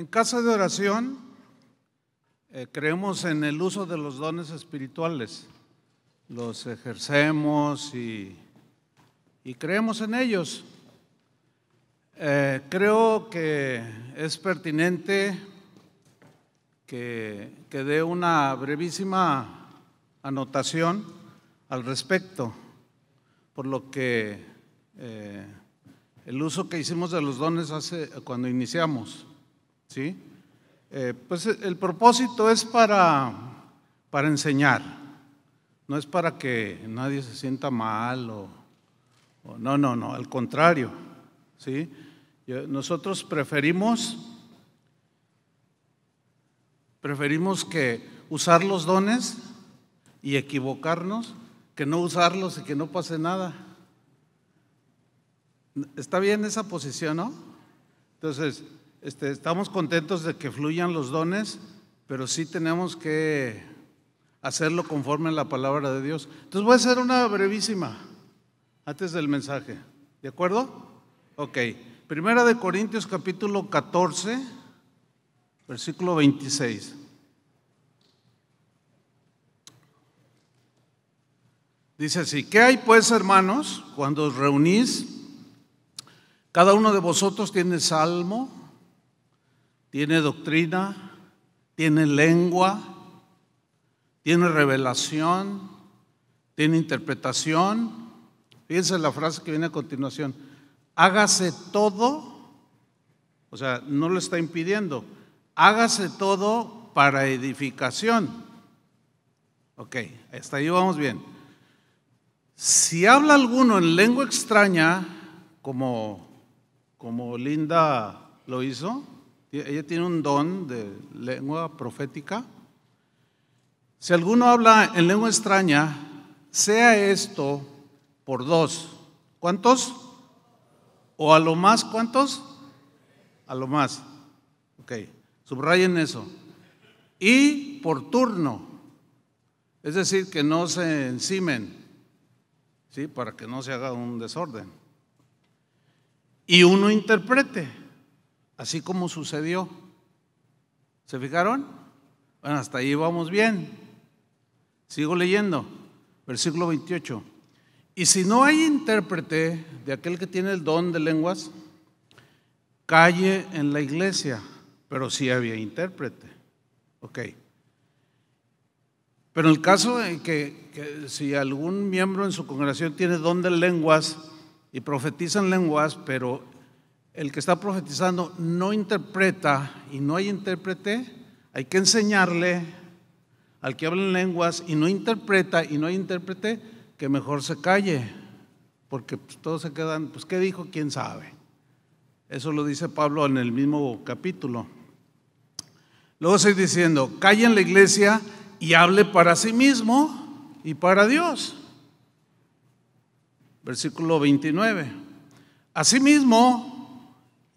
en casa de oración eh, creemos en el uso de los dones espirituales. Los ejercemos y, creemos en ellos. Eh, creo que es pertinente que, dé una brevísima anotación al respecto, por lo que eh, el uso que hicimos de los dones hace, cuando iniciamos. ¿sí? Eh, pues eh, el propósito es para, para enseñar, no es para que nadie se sienta mal o, o no, no, no, al contrario, ¿sí? Nosotros preferimos, preferimos que usar los dones y equivocarnos que no usarlos y que no pase nada. Está bien esa posición, ¿no? Entonces, este, estamos contentos de que fluyan los dones, pero sí tenemos que hacerlo conforme a la palabra de Dios. Entonces voy a hacer una brevísima antes del mensaje. ¿De acuerdo? Ok. Primera de Corintios capítulo 14, versículo 26. Dice así, ¿qué hay pues hermanos cuando os reunís? Cada uno de vosotros tiene salmo, tiene doctrina, tiene lengua, tiene revelación, tiene interpretación. Fíjense la frase que viene a continuación. Hágase todo, o sea, no lo está impidiendo, hágase todo para edificación. Ok, hasta ahí vamos bien. Si habla alguno en lengua extraña, como, como Linda lo hizo, ella tiene un don de lengua profética. Si alguno habla en lengua extraña, sea esto por dos. ¿Cuántos? ¿O a lo más cuántos? A lo más. Ok, subrayen eso. Y por turno. Es decir, que no se encimen, ¿sí? Para que no se haga un desorden. Y uno interprete. Así como sucedió. ¿Se fijaron? Bueno, hasta ahí vamos bien. Sigo leyendo. Versículo 28. Y si no hay intérprete de aquel que tiene el don de lenguas, calle en la iglesia, pero sí había intérprete. Ok. Pero en el caso de que, que si algún miembro en su congregación tiene don de lenguas y profetizan lenguas, pero el que está profetizando no interpreta y no hay intérprete, hay que enseñarle al que habla en lenguas y no interpreta y no hay intérprete, que mejor se calle, porque pues, todos se quedan, pues ¿qué dijo? ¿Quién sabe? Eso lo dice Pablo en el mismo capítulo. Luego estoy diciendo, calle en la iglesia y hable para sí mismo y para Dios. Versículo 29. Asimismo,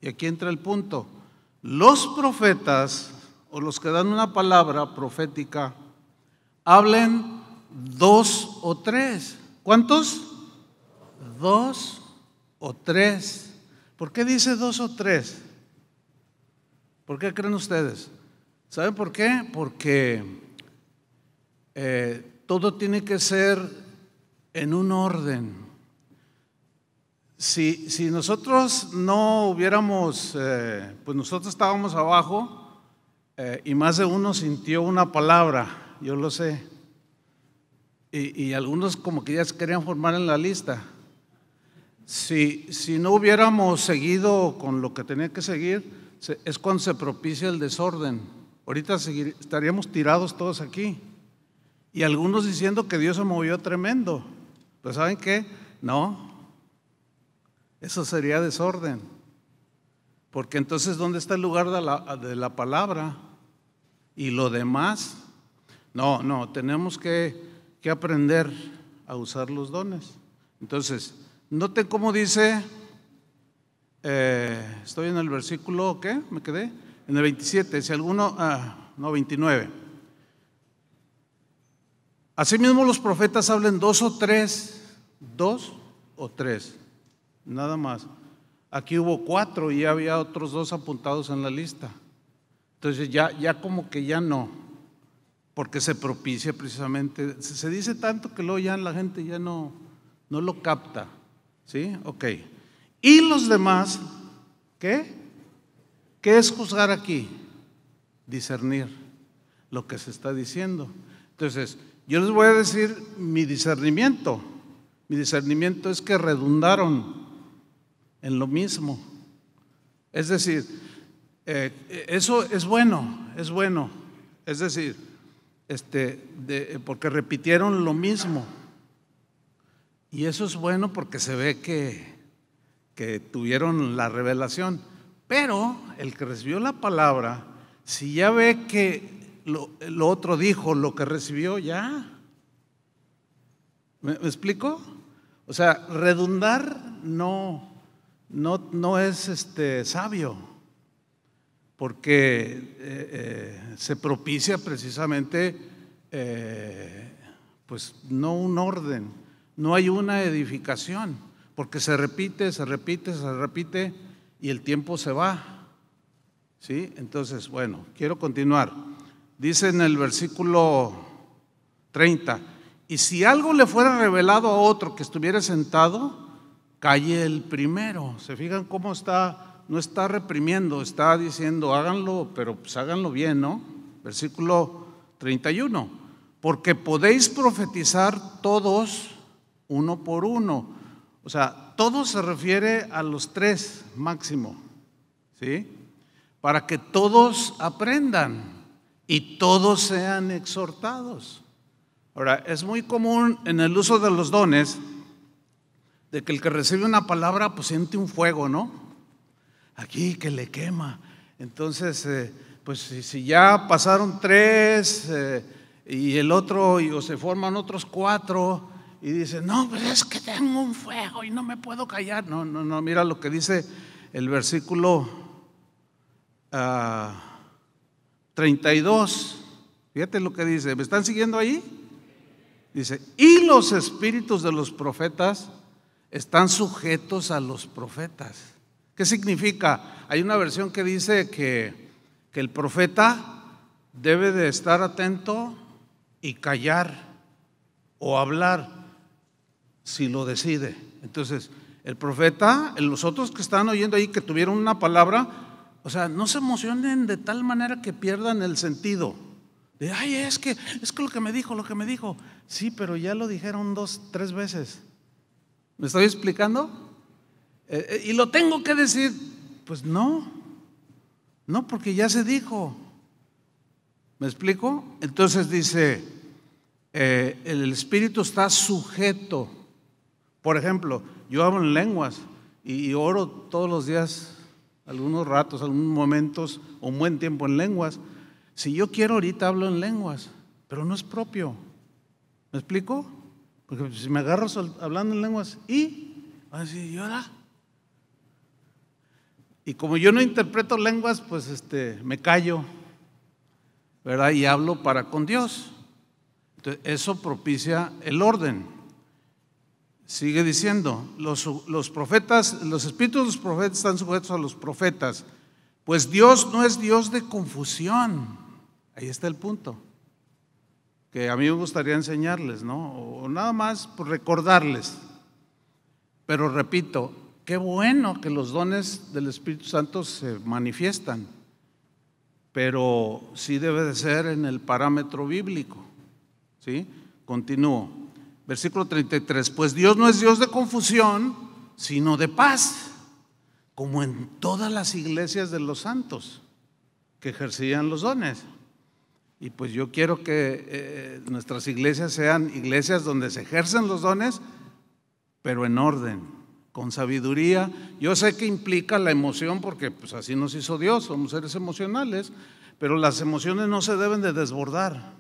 y aquí entra el punto. Los profetas o los que dan una palabra profética, hablen dos o tres. ¿Cuántos? Dos o tres. ¿Por qué dice dos o tres? ¿Por qué creen ustedes? ¿Saben por qué? Porque eh, todo tiene que ser en un orden. Si, nosotros no hubiéramos, eh, pues nosotros estábamos abajo eh, y más de uno sintió una palabra, yo lo sé, y, algunos como que ya se querían formar en la lista. Si, si no hubiéramos seguido con lo que tenía que seguir, es cuando se propicia el desorden. Ahorita estaríamos tirados todos aquí. Y algunos diciendo que Dios se movió tremendo. Pues ¿saben qué? No, eso sería desorden. Porque entonces, ¿dónde está el lugar de la, palabra? ¿Y lo demás? No, no, tenemos que, que aprender a usar los dones. Entonces, noten cómo dice, eh, estoy en el versículo, ¿qué? ¿Me quedé? En el 27, si alguno, ah, no, 29. Asimismo los profetas hablan dos o tres, dos o tres nada más. Aquí hubo cuatro y había otros dos apuntados en la lista. Entonces ya, ya como que ya no, porque se propicia precisamente, se dice tanto que luego ya la gente ya no, no lo capta. ¿Sí? Ok. Y los demás, ¿qué? ¿Qué es juzgar aquí? Discernir lo que se está diciendo. Entonces, yo les voy a decir mi discernimiento. Mi discernimiento es que redundaron en lo mismo. Es decir, eh, eso es bueno, es bueno. Es decir, este, eh, porque repitieron lo mismo. Y eso es bueno porque se ve que, que tuvieron la revelación. Pero el que recibió la palabra, si ya ve que lo, otro dijo lo que recibió, ya. ¿Me explico? O sea, redundar no, no, es este, sabio, porque eh, eh, se propicia precisamente eh, pues no un orden, no hay una edificación, porque se repite, se repite, se repite y el tiempo se va. ¿Sí? Entonces, bueno, quiero continuar. Dice en el versículo 30, y si algo le fuera revelado a otro que estuviera sentado, calle el primero. ¿Se fijan cómo está? No está reprimiendo, está diciendo háganlo, pero pues háganlo bien, ¿no? Versículo 31. Porque podéis profetizar todos uno por uno. O sea, todo se refiere a los tres máximo, ¿sí? Para que todos aprendan y todos sean exhortados. Ahora, es muy común en el uso de los dones de que el que recibe una palabra pues siente un fuego, ¿no? Aquí que le quema. Entonces, eh, pues si, ya pasaron tres eh, y el otro, y, o se forman otros cuatro, y dice, no, pero pues, es que tengo un fuego y no me puedo callar. No, no, no, mira lo que dice el versículo 32. Ah, Fíjate lo que dice, ¿me están siguiendo ahí? Dice, y los espíritus de los profetas están sujetos a los profetas. ¿Qué significa? Hay una versión que dice que, que el profeta debe de estar atento y callar o hablar si lo decide. Entonces, el profeta, los otros que están oyendo ahí, que tuvieron una palabra, o sea, no se emocionen de tal manera que pierdan el sentido. De, ay, es que, es que lo que me dijo, lo que me dijo. Sí, pero ya lo dijeron dos, tres veces. ¿Me estoy explicando? Eh, eh, y lo tengo que decir, pues no, no, porque ya se dijo. ¿Me explico? Entonces dice, eh, el espíritu está sujeto. Por ejemplo, yo hablo en lenguas y, y oro todos los días, algunos ratos, algunos momentos, un buen tiempo en lenguas. Si yo quiero ahorita hablo en lenguas, pero no es propio. ¿Me explico? Porque si me agarro hablando en lenguas y, así, ah, ¿y ahora? Y como yo no interpreto lenguas, pues este, me callo, ¿verdad? Y hablo para con Dios. Entonces, eso propicia el orden. Sigue diciendo, los, los profetas, los espíritus de los profetas están sujetos a los profetas, pues Dios no es Dios de confusión. Ahí está el punto que a mí me gustaría enseñarles, ¿no? O nada más recordarles. Pero repito, qué bueno que los dones del Espíritu Santo se manifiestan, pero sí debe de ser en el parámetro bíblico. ¿Sí? Continúo. Versículo 33, pues Dios no es Dios de confusión, sino de paz, como en todas las iglesias de los santos que ejercían los dones. Y pues yo quiero que eh, eh, nuestras iglesias sean iglesias donde se ejercen los dones, pero en orden, con sabiduría. Yo sé que implica la emoción porque pues así nos hizo Dios, somos seres emocionales, pero las emociones no se deben de desbordar.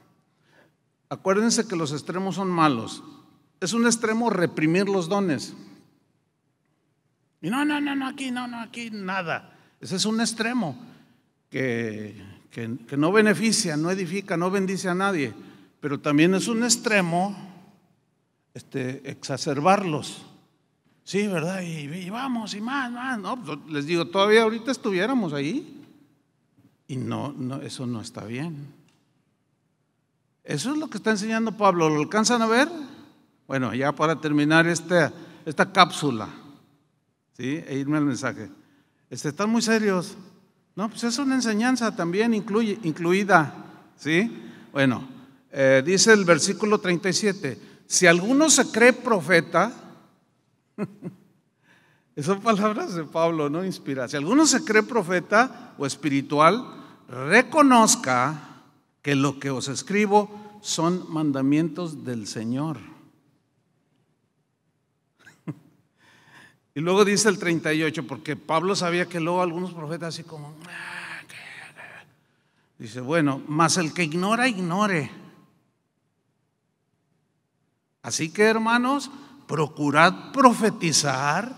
Acuérdense que los extremos son malos. Es un extremo reprimir los dones. Y no, no, no, no, aquí, no, no, aquí, nada. Ese es un extremo que que, no beneficia, no edifica, no bendice a nadie, pero también es un extremo este, exacerbarlos. Sí, ¿verdad? Y, vamos, y más, más. No, pues, les digo, todavía ahorita estuviéramos ahí. Y no, no, eso no está bien. Eso es lo que está enseñando Pablo. ¿Lo alcanzan a ver? Bueno, ya para terminar esta, esta cápsula, ¿sí? E irme al mensaje. Este, están muy serios. No, pues es una enseñanza también incluida, ¿sí? Bueno, eh, dice el versículo 37, si alguno se cree profeta, esas palabras de Pablo, ¿no? Inspira, si alguno se cree profeta o espiritual, reconozca que lo que os escribo son mandamientos del Señor. Y luego dice el 38, porque Pablo sabía que luego algunos profetas así como... Ah, dice, bueno, más el que ignora, ignore. Así que hermanos, procurad profetizar.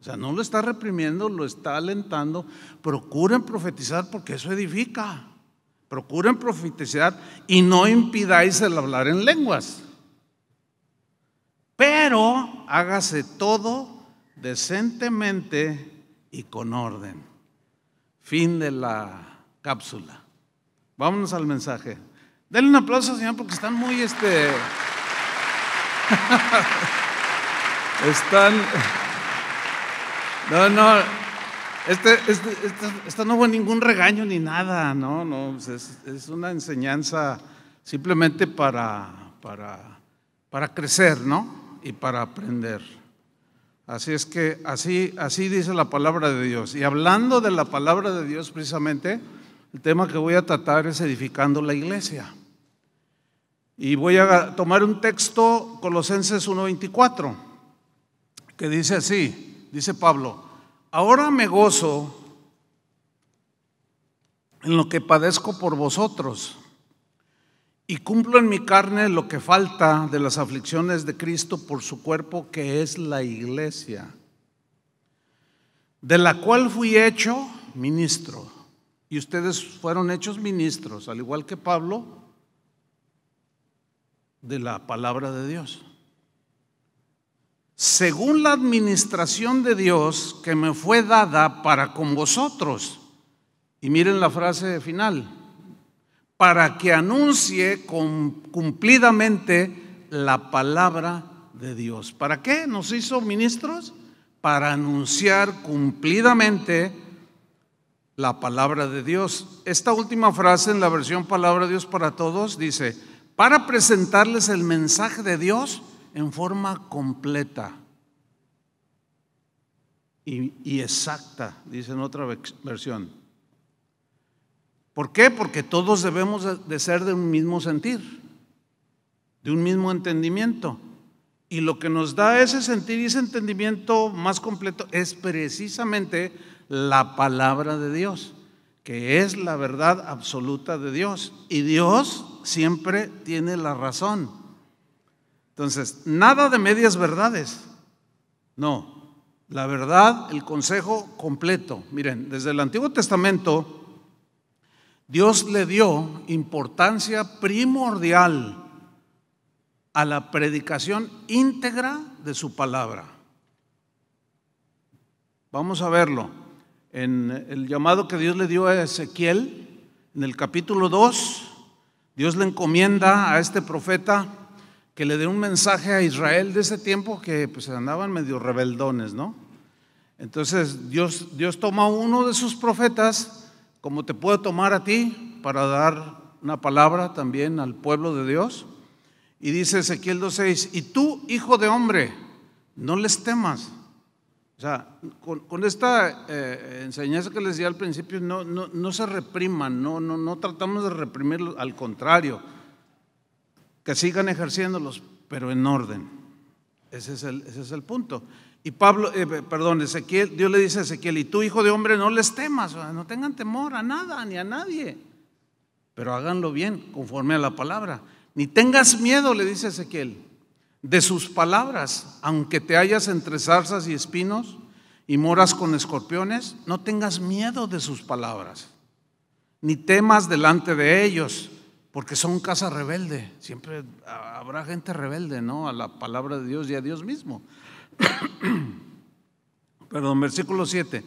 O sea, no lo está reprimiendo, lo está alentando. Procuren profetizar porque eso edifica. Procuren profetizar y no impidáis el hablar en lenguas. Pero hágase todo decentemente y con orden. Fin de la cápsula. Vámonos al mensaje. Denle un aplauso, Señor, porque están muy este. están. No, no. Este, este, esta no fue ningún regaño ni nada, no, no. Pues es, una enseñanza simplemente para, para, para crecer, ¿no? Y para aprender. Así es que así, así dice la palabra de Dios. Y hablando de la palabra de Dios precisamente, el tema que voy a tratar es edificando la iglesia. Y voy a tomar un texto, Colosenses 1.24, que dice así, dice Pablo, ahora me gozo en lo que padezco por vosotros y cumplo en mi carne lo que falta de las aflicciones de Cristo por su cuerpo que es la iglesia, de la cual fui hecho ministro. Y ustedes fueron hechos ministros, al igual que Pablo, de la palabra de Dios. Según la administración de Dios que me fue dada para con vosotros. Y miren la frase final, para que anuncie cumplidamente la palabra de Dios. ¿Para qué nos hizo ministros? Para anunciar cumplidamente la palabra de Dios. Esta última frase en la versión Palabra de Dios para Todos dice, para presentarles el mensaje de Dios en forma completa y, exacta, dice en otra versión ¿Por qué? Porque todos debemos de ser de un mismo sentir, de un mismo entendimiento. Y lo que nos da ese sentir y ese entendimiento más completo es precisamente la palabra de Dios, que es la verdad absoluta de Dios. Y Dios siempre tiene la razón. Entonces, nada de medias verdades. No, la verdad, el consejo completo. Miren, desde el Antiguo Testamento Dios le dio importancia primordial a la predicación íntegra de su palabra. Vamos a verlo. En el llamado que Dios le dio a Ezequiel, en el capítulo 2, Dios le encomienda a este profeta que le dé un mensaje a Israel de ese tiempo que pues andaban medio rebeldones, ¿no? Entonces Dios, Dios toma uno de sus profetas como te puedo tomar a ti para dar una palabra también al pueblo de Dios. Y dice Ezequiel 2.6, y tú, hijo de hombre, no les temas. O sea, con, esta eh, enseñanza que les di al principio, no, no, se repriman, no, no, no tratamos de reprimirlo al contrario, que sigan ejerciéndolos, pero en orden. Ese es ese es el punto. Y Pablo, eh, perdón, Ezequiel, Dios le dice a Ezequiel, y tú, hijo de hombre, no les temas, no tengan temor a nada ni a nadie, pero háganlo bien, conforme a la palabra. Ni tengas miedo, le dice Ezequiel, de sus palabras, aunque te hallas entre zarzas y espinos y moras con escorpiones, no tengas miedo de sus palabras, ni temas delante de ellos, porque son casa rebelde. Siempre habrá gente rebelde, ¿no? A la palabra de Dios y a Dios mismo. Perdón, versículo 7.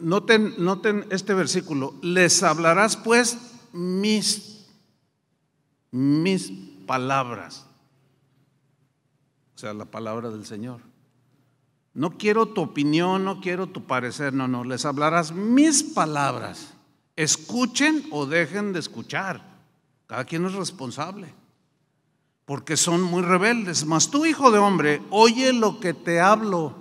noten, noten este versículo. Les hablarás pues mis, mis palabras. O sea, la palabra del Señor. No quiero tu opinión, no quiero tu parecer, no, no, les hablarás mis palabras. Escuchen o dejen de escuchar. Cada quien es responsable porque son muy rebeldes. Mas tú, hijo de hombre, oye lo que te hablo.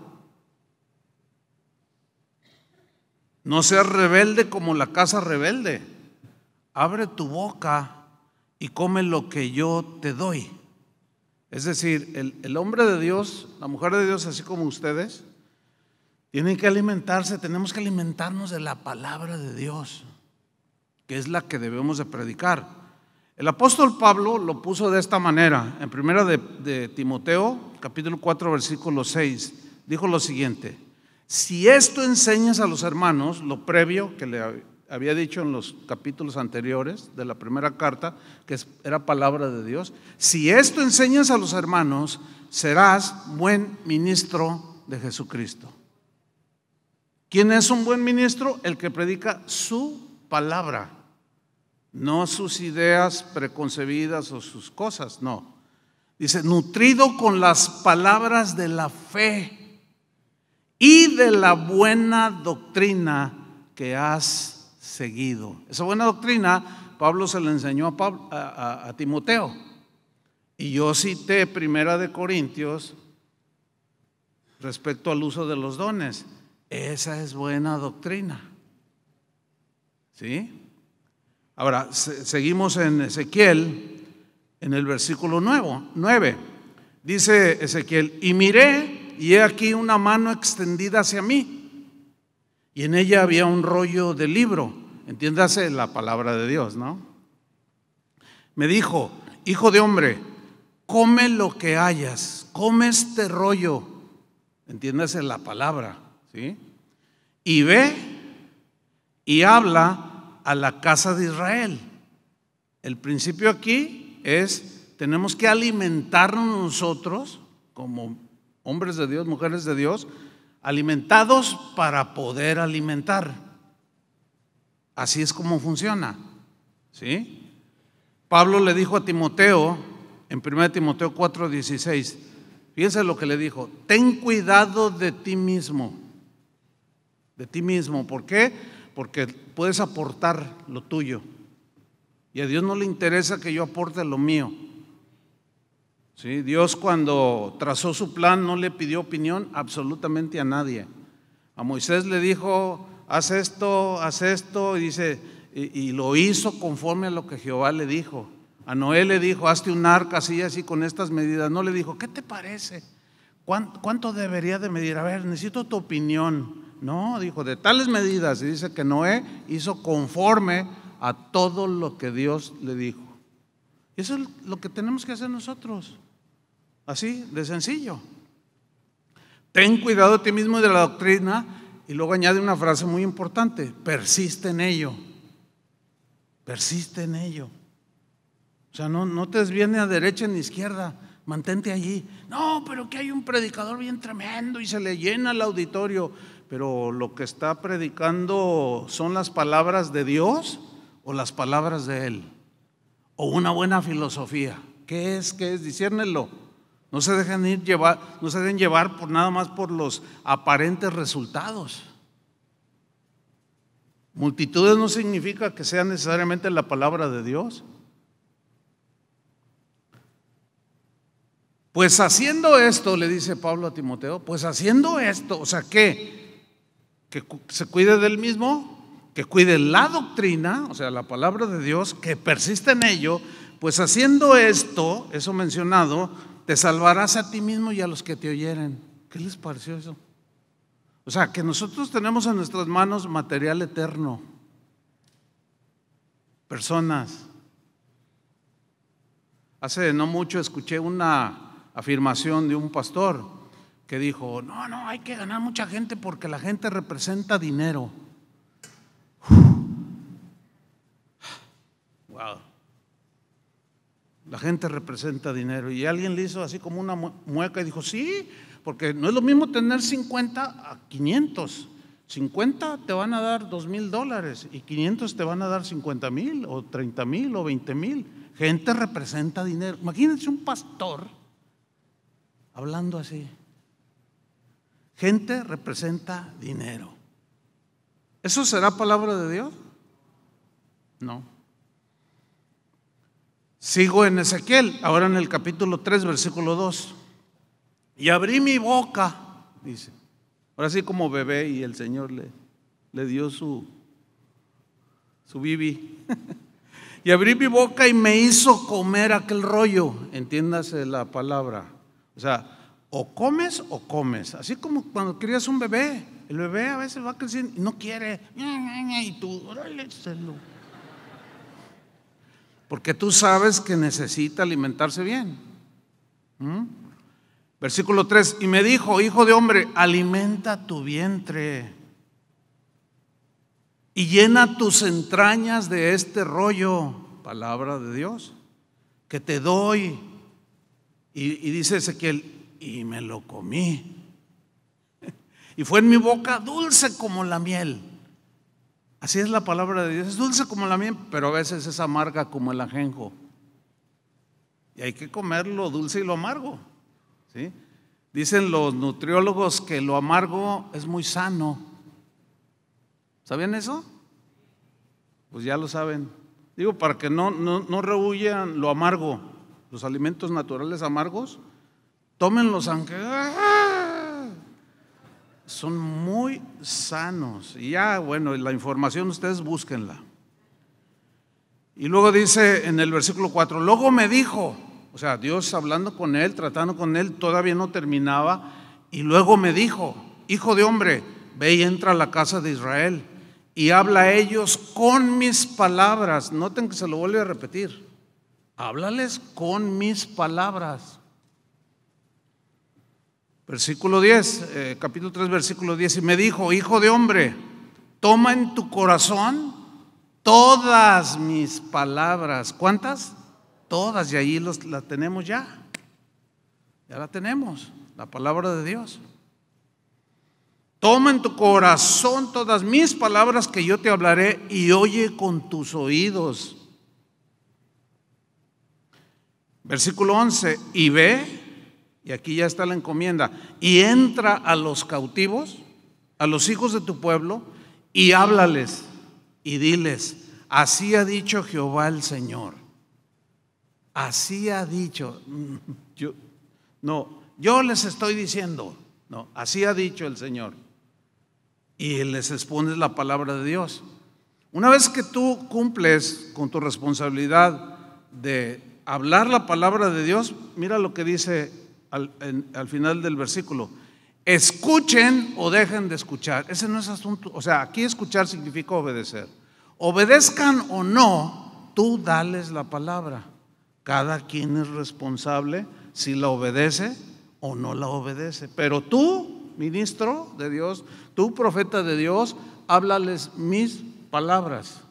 No seas rebelde como la casa rebelde. Abre tu boca y come lo que yo te doy. Es decir, el, el hombre de Dios, la mujer de Dios, así como ustedes, tienen que alimentarse, tenemos que alimentarnos de la palabra de Dios, que es la que debemos de predicar. El apóstol Pablo lo puso de esta manera, en primera de, Timoteo, capítulo 4, versículo 6, dijo lo siguiente, si esto enseñas a los hermanos, lo previo que le había dicho en los capítulos anteriores de la primera carta, que era palabra de Dios, si esto enseñas a los hermanos, serás buen ministro de Jesucristo. ¿Quién es un buen ministro? El que predica su palabra. No sus ideas preconcebidas o sus cosas, no. Dice, nutrido con las palabras de la fe y de la buena doctrina que has seguido. Esa buena doctrina Pablo se la enseñó a, a, Timoteo. Y yo cité Primera de Corintios respecto al uso de los dones. Esa es buena doctrina. ¿Sí? Ahora, seguimos en Ezequiel, en el versículo 9, 9. Dice Ezequiel, y miré y he aquí una mano extendida hacia mí. Y en ella había un rollo de libro. Entiéndase la palabra de Dios, ¿no? Me dijo, hijo de hombre, come lo que hayas, come este rollo. Entiéndase la palabra, ¿sí? Y ve y habla a la casa de Israel. El principio aquí es, tenemos que alimentarnos nosotros como hombres de Dios, mujeres de Dios, alimentados para poder alimentar. Así es como funciona. ¿Sí? Pablo le dijo a Timoteo, en 1 Timoteo 4:16, fíjense lo que le dijo, ten cuidado de ti mismo, de ti mismo. ¿Por qué? Porque puedes aportar lo tuyo. Y a Dios no le interesa que yo aporte lo mío. ¿Sí? Dios cuando trazó su plan no le pidió opinión absolutamente a nadie. A Moisés le dijo, haz esto, haz esto, y dice, y, lo hizo conforme a lo que Jehová le dijo. A Noé le dijo, hazte un arca así, así, con estas medidas. No le dijo, ¿qué te parece? ¿Cuánto, debería de medir? A ver, necesito tu opinión. No, dijo, de tales medidas. Y dice que Noé hizo conforme a todo lo que Dios le dijo. Y Eso es lo que tenemos que hacer nosotros. Así, de sencillo. Ten cuidado de ti mismo y de la doctrina. Y luego añade una frase muy importante. Persiste en ello. Persiste en ello. O sea, no, no te desviene a derecha ni a izquierda. Mantente allí. No, pero que hay un predicador bien tremendo y se le llena el auditorio pero lo que está predicando son las palabras de Dios o las palabras de Él, o una buena filosofía. ¿Qué es? ¿Qué es? diciérnelo No se dejen ir llevar, no se dejen llevar por nada más por los aparentes resultados. Multitudes no significa que sea necesariamente la palabra de Dios. Pues haciendo esto, le dice Pablo a Timoteo, pues haciendo esto, o sea, ¿qué? que se cuide del mismo, que cuide la doctrina, o sea, la palabra de Dios, que persiste en ello, pues haciendo esto, eso mencionado, te salvarás a ti mismo y a los que te oyeren. ¿Qué les pareció eso? O sea, que nosotros tenemos en nuestras manos material eterno, personas. Hace no mucho escuché una afirmación de un pastor que dijo, no, no, hay que ganar mucha gente porque la gente representa dinero. Wow. La gente representa dinero. Y alguien le hizo así como una mueca y dijo, sí, porque no es lo mismo tener 50 a 500. 50 te van a dar 2 mil dólares y 500 te van a dar 50 mil o 30 mil o 20 mil. Gente representa dinero. Imagínense un pastor hablando así. Gente representa dinero. ¿Eso será palabra de Dios? No. Sigo en Ezequiel, ahora en el capítulo 3, versículo 2. Y abrí mi boca, dice. Ahora sí como bebé y el Señor le, le dio su, su bibi. y abrí mi boca y me hizo comer aquel rollo, entiéndase la palabra. O sea, o comes o comes. Así como cuando crías un bebé, el bebé a veces va creciendo y no quiere. Y tú, órale, Porque tú sabes que necesita alimentarse bien. ¿Mm? Versículo 3, y me dijo, hijo de hombre, alimenta tu vientre y llena tus entrañas de este rollo, palabra de Dios, que te doy. Y, y dice Ezequiel, y me lo comí. Y fue en mi boca dulce como la miel. Así es la palabra de Dios. Es dulce como la miel, pero a veces es amarga como el ajenjo. Y hay que comer lo dulce y lo amargo. ¿sí? Dicen los nutriólogos que lo amargo es muy sano. ¿Sabían eso? Pues ya lo saben. Digo, para que no, no, no rehuyan lo amargo, los alimentos naturales amargos, Tómenlos aunque ah, son muy sanos. Y ya, bueno, la información ustedes búsquenla. Y luego dice en el versículo 4, luego me dijo, o sea, Dios hablando con él, tratando con él, todavía no terminaba, y luego me dijo, hijo de hombre, ve y entra a la casa de Israel y habla a ellos con mis palabras. Noten que se lo vuelve a repetir, háblales con mis palabras. Versículo 10, eh, capítulo 3, versículo 10. Y me dijo, hijo de hombre, toma en tu corazón todas mis palabras. ¿Cuántas? Todas. Y ahí los, la tenemos ya. Ya la tenemos, la palabra de Dios. Toma en tu corazón todas mis palabras que yo te hablaré y oye con tus oídos. Versículo 11, y ve y aquí ya está la encomienda, y entra a los cautivos, a los hijos de tu pueblo, y háblales y diles, así ha dicho Jehová el Señor. Así ha dicho, yo, no, yo les estoy diciendo, no, así ha dicho el Señor. Y les expones la palabra de Dios. Una vez que tú cumples con tu responsabilidad de hablar la palabra de Dios, mira lo que dice al, final del versículo, escuchen o dejen de escuchar. Ese no es asunto, o sea, aquí escuchar significa obedecer. Obedezcan o no, tú dales la palabra. Cada quien es responsable si la obedece o no la obedece. Pero tú, ministro de Dios, tú, profeta de Dios, háblales mis palabras.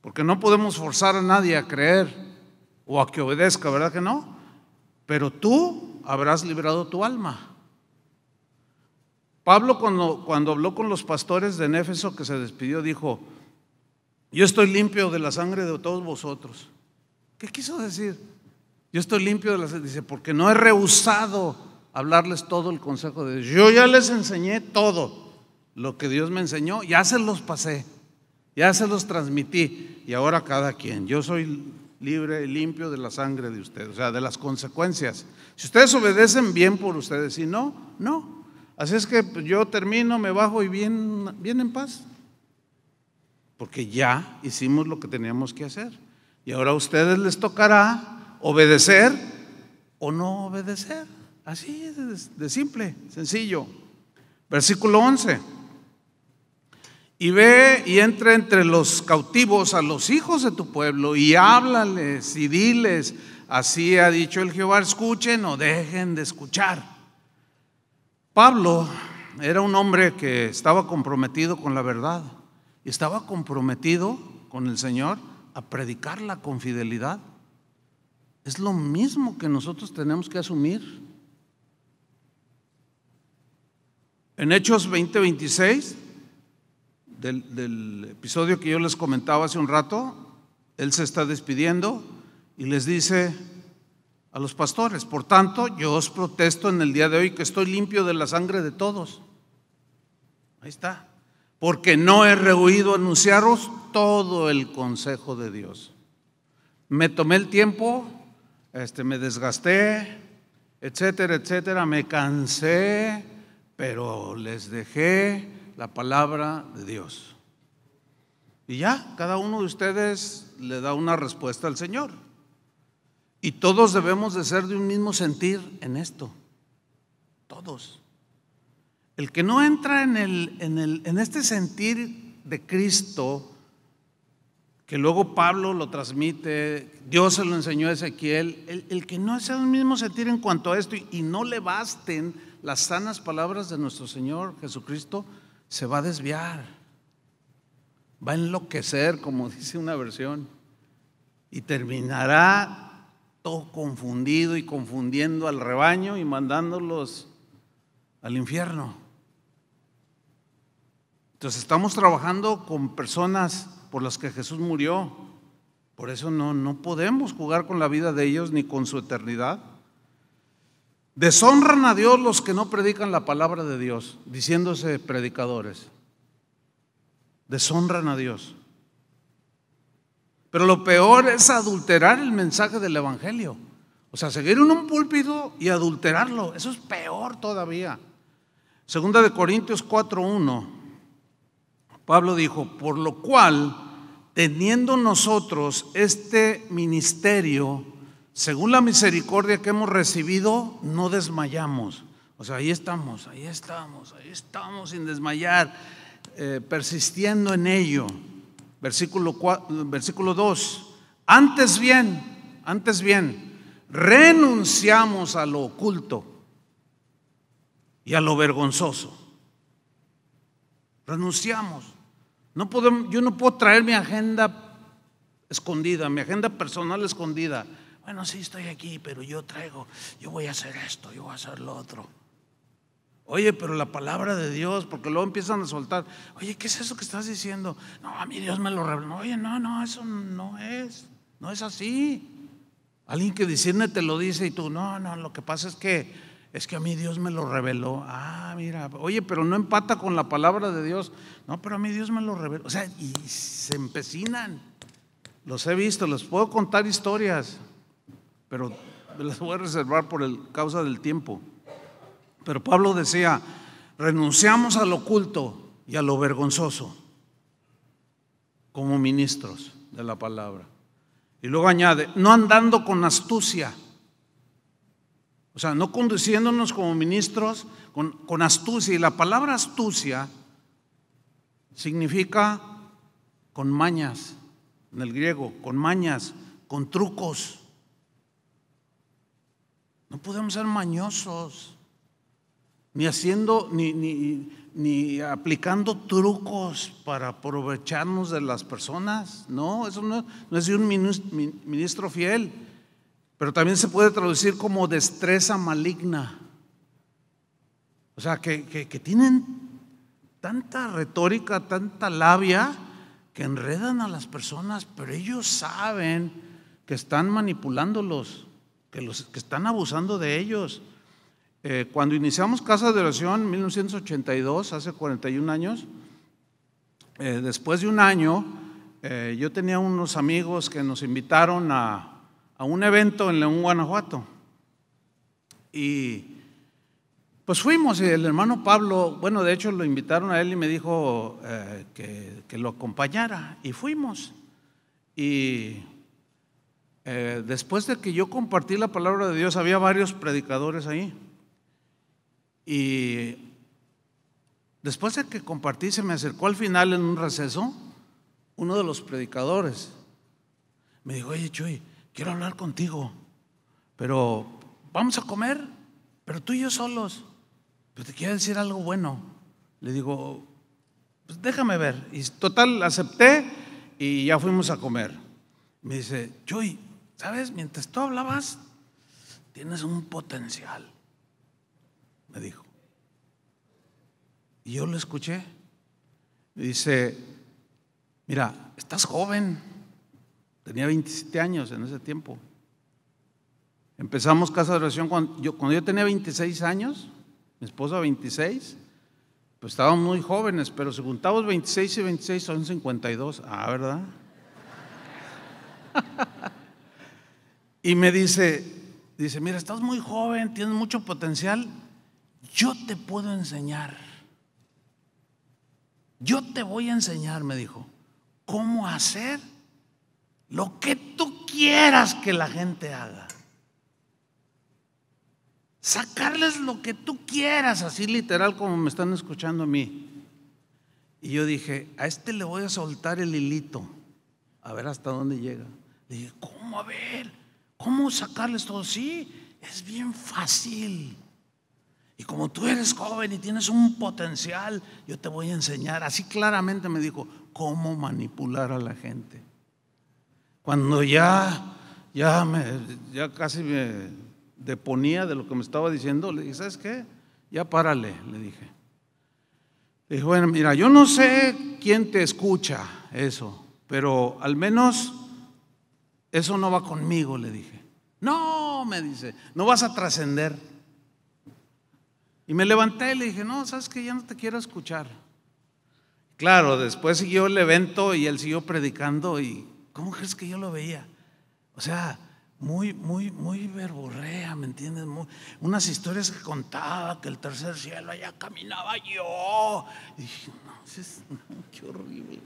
Porque no podemos forzar a nadie a creer o a que obedezca, ¿verdad que no? Pero tú habrás librado tu alma. Pablo cuando, cuando habló con los pastores de Éfeso que se despidió dijo, yo estoy limpio de la sangre de todos vosotros. ¿Qué quiso decir? Yo estoy limpio de la sangre. Dice, porque no he rehusado hablarles todo el consejo de Dios. Yo ya les enseñé todo lo que Dios me enseñó, ya se los pasé, ya se los transmití y ahora cada quien. Yo soy libre y limpio de la sangre de ustedes, o sea, de las consecuencias. Si ustedes obedecen, bien por ustedes, si no, no. Así es que pues, yo termino, me bajo y bien, en paz, porque ya hicimos lo que teníamos que hacer. Y ahora a ustedes les tocará obedecer o no obedecer. Así de, de simple, sencillo. Versículo 11 y ve y entra entre los cautivos a los hijos de tu pueblo y háblales y diles, así ha dicho el Jehová, escuchen o dejen de escuchar. Pablo era un hombre que estaba comprometido con la verdad y estaba comprometido con el Señor a predicarla con fidelidad. Es lo mismo que nosotros tenemos que asumir. En Hechos 20:26 del, episodio que yo les comentaba hace un rato, él se está despidiendo y les dice a los pastores, por tanto, yo os protesto en el día de hoy que estoy limpio de la sangre de todos. Ahí está. Porque no he rehuido anunciaros todo el consejo de Dios. Me tomé el tiempo, este, me desgasté, etcétera, etcétera, me cansé, pero les dejé la palabra de Dios. Y ya, cada uno de ustedes le da una respuesta al Señor. Y todos debemos de ser de un mismo sentir en esto. Todos. El que no entra en, el, en, el, en este sentir de Cristo, que luego Pablo lo transmite, Dios se lo enseñó a Ezequiel, el, que no sea el mismo sentir en cuanto a esto y no le basten las sanas palabras de nuestro Señor Jesucristo, se va a desviar, va a enloquecer, como dice una versión, y terminará todo confundido y confundiendo al rebaño y mandándolos al infierno. Entonces estamos trabajando con personas por las que Jesús murió. Por eso no, no podemos jugar con la vida de ellos ni con su eternidad. Deshonran a Dios los que no predican la palabra de Dios, diciéndose predicadores. Deshonran a Dios. Pero lo peor es adulterar el mensaje del Evangelio. O sea, seguir en un púlpito y adulterarlo. Eso es peor todavía. Segunda de Corintios 4.1. Pablo dijo, por lo cual, teniendo nosotros este ministerio, según la misericordia que hemos recibido, no desmayamos. O sea, ahí estamos, ahí estamos, ahí estamos sin desmayar, eh, persistiendo en ello. Versículo, versículo 2. Antes bien, antes bien, renunciamos a lo oculto y a lo vergonzoso. Renunciamos. No yo no puedo traer mi agenda escondida, mi agenda personal escondida bueno, sí estoy aquí, pero yo traigo, yo voy a hacer esto, yo voy a hacer lo otro. Oye, pero la palabra de Dios, porque luego empiezan a soltar. Oye, ¿qué es eso que estás diciendo? No, a mí Dios me lo reveló. Oye, no, no, eso no es. No es así. Alguien que discierne te lo dice y tú, no, no, lo que pasa es que es que a mí Dios me lo reveló. Ah, mira, oye, pero no empata con la palabra de Dios. No, pero a mí Dios me lo reveló. O sea, y se empecinan. Los he visto, les puedo contar historias pero les voy a reservar por el, causa del tiempo. Pero Pablo decía, renunciamos a lo oculto y a lo vergonzoso como ministros de la palabra. Y luego añade, no andando con astucia, o sea, no conduciéndonos como ministros con, con astucia. Y la palabra astucia significa con mañas, en el griego, con mañas, con trucos. No podemos ser mañosos, ni haciendo, ni, ni, aplicando trucos para aprovecharnos de las personas. No, eso no, es de un ministro fiel, pero también se puede traducir como destreza maligna. O sea, que tienen tanta retórica, tanta labia, que enredan a las personas, pero ellos saben que están manipulándolos que, los, que están abusando de ellos. Eh, cuando iniciamos Casa de Oración en 1982, hace 41 años, eh, después de un año, eh, yo tenía unos amigos que nos invitaron a, un evento en León, Guanajuato. Y pues fuimos y el hermano Pablo, bueno, de hecho lo invitaron a él y me dijo que, que, lo acompañara. Y fuimos. Y eh, después de que yo compartí la palabra de Dios, había varios predicadores ahí. Y después de que compartí, se me acercó al final en un receso uno de los predicadores. Me dijo, oye Chuy, quiero hablar contigo, pero vamos a comer, pero tú y yo solos. Pero te quiero decir algo bueno. Le digo, pues déjame ver. Y total, acepté y ya fuimos a comer. Me dice, Chuy, ¿Sabes? Mientras tú hablabas, tienes un potencial, me dijo. Y yo lo escuché. Me dice, mira, estás joven. Tenía 27 años en ese tiempo. Empezamos casa de oración cuando yo, tenía 26 años, mi esposa 26, pues estábamos muy jóvenes, pero si juntamos 26 y 26 son 52. Ah, ¿verdad? y me dice, dice, mira, estás muy joven, tienes mucho potencial, yo te puedo enseñar. Yo te voy a enseñar, me dijo, cómo hacer lo que tú quieras que la gente haga. Sacarles lo que tú quieras, así literal como me están escuchando a mí. Y yo dije, a este le voy a soltar el hilito, a ver hasta dónde llega. Le dije, ¿cómo a ver? ¿Cómo sacarles todo? Sí, es bien fácil. Y como tú eres joven y tienes un potencial, yo te voy a enseñar. Así claramente me dijo, cómo manipular a la gente. Cuando ya, ya, me, ya casi me deponía de lo que me estaba diciendo, le dije, ¿sabes qué? Ya párale, le dije. Le dije, bueno, mira, yo no sé quién te escucha eso, pero al menos eso no va conmigo, le dije. No, me dice, no vas a trascender. Y me levanté y le dije, no, sabes que ya no te quiero escuchar. Claro, después siguió el evento y él siguió predicando y ¿cómo crees que yo lo veía? O sea, muy, muy, muy verborrea, ¿me entiendes? unas historias que contaba, que el tercer cielo allá caminaba yo. Y dije, no, qué horrible.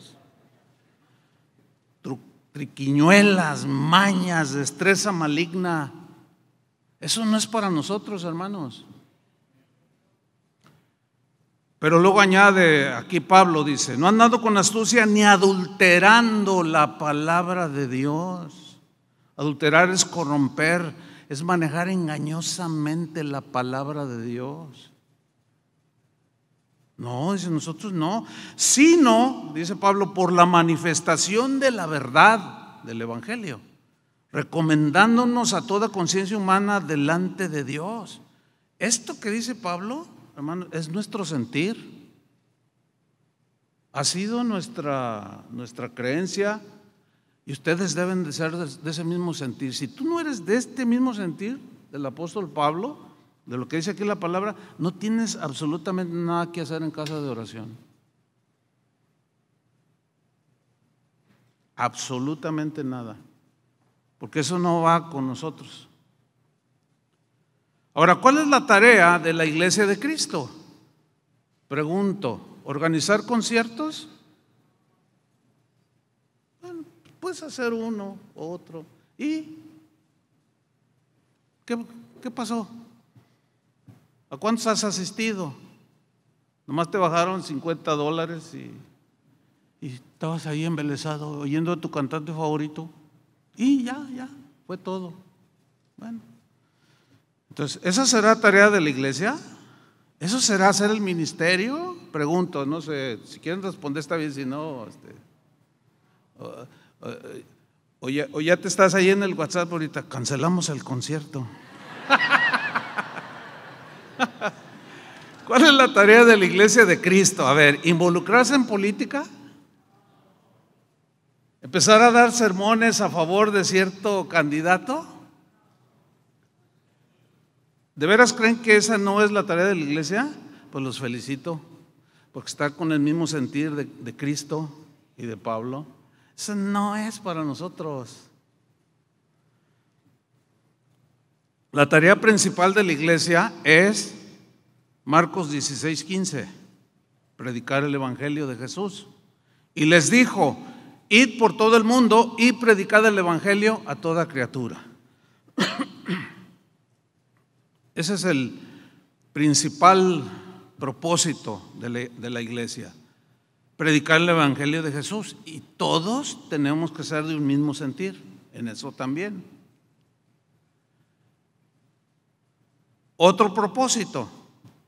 Truco triquiñuelas, mañas, destreza maligna. Eso no es para nosotros, hermanos. Pero luego añade, aquí Pablo dice, no han con astucia ni adulterando la palabra de Dios. Adulterar es corromper, es manejar engañosamente la palabra de Dios. No, dice nosotros no, sino, dice Pablo, por la manifestación de la verdad del Evangelio, recomendándonos a toda conciencia humana delante de Dios. Esto que dice Pablo, hermano, es nuestro sentir. Ha sido nuestra, nuestra creencia y ustedes deben de ser de ese mismo sentir. Si tú no eres de este mismo sentir del apóstol Pablo, de lo que dice aquí la palabra, no tienes absolutamente nada que hacer en casa de oración. Absolutamente nada. Porque eso no va con nosotros. Ahora, ¿cuál es la tarea de la iglesia de Cristo? Pregunto, ¿organizar conciertos? puedes hacer uno, otro. ¿Y qué, qué pasó? ¿A cuántos has asistido? Nomás te bajaron 50 dólares y, estabas ahí embelesado oyendo a tu cantante favorito. Y ya, ya, fue todo. Bueno. Entonces, ¿esa será tarea de la iglesia? ¿Eso será hacer el ministerio? Pregunto, no sé, si quieren responder está bien, si no, este, o, ya, o, ya, te estás ahí en el WhatsApp ahorita, cancelamos el concierto. ¿Cuál es la tarea de la iglesia de Cristo? A ver, involucrarse en política, empezar a dar sermones a favor de cierto candidato. ¿De veras creen que esa no es la tarea de la iglesia? Pues los felicito, porque está con el mismo sentir de, Cristo y de Pablo. Eso no es para nosotros. La tarea principal de la iglesia es Marcos 16, 15, predicar el Evangelio de Jesús. Y les dijo, id por todo el mundo y predicad el Evangelio a toda criatura. Ese es el principal propósito de la, de la iglesia, predicar el Evangelio de Jesús. Y todos tenemos que ser de un mismo sentir, en eso también. Otro propósito,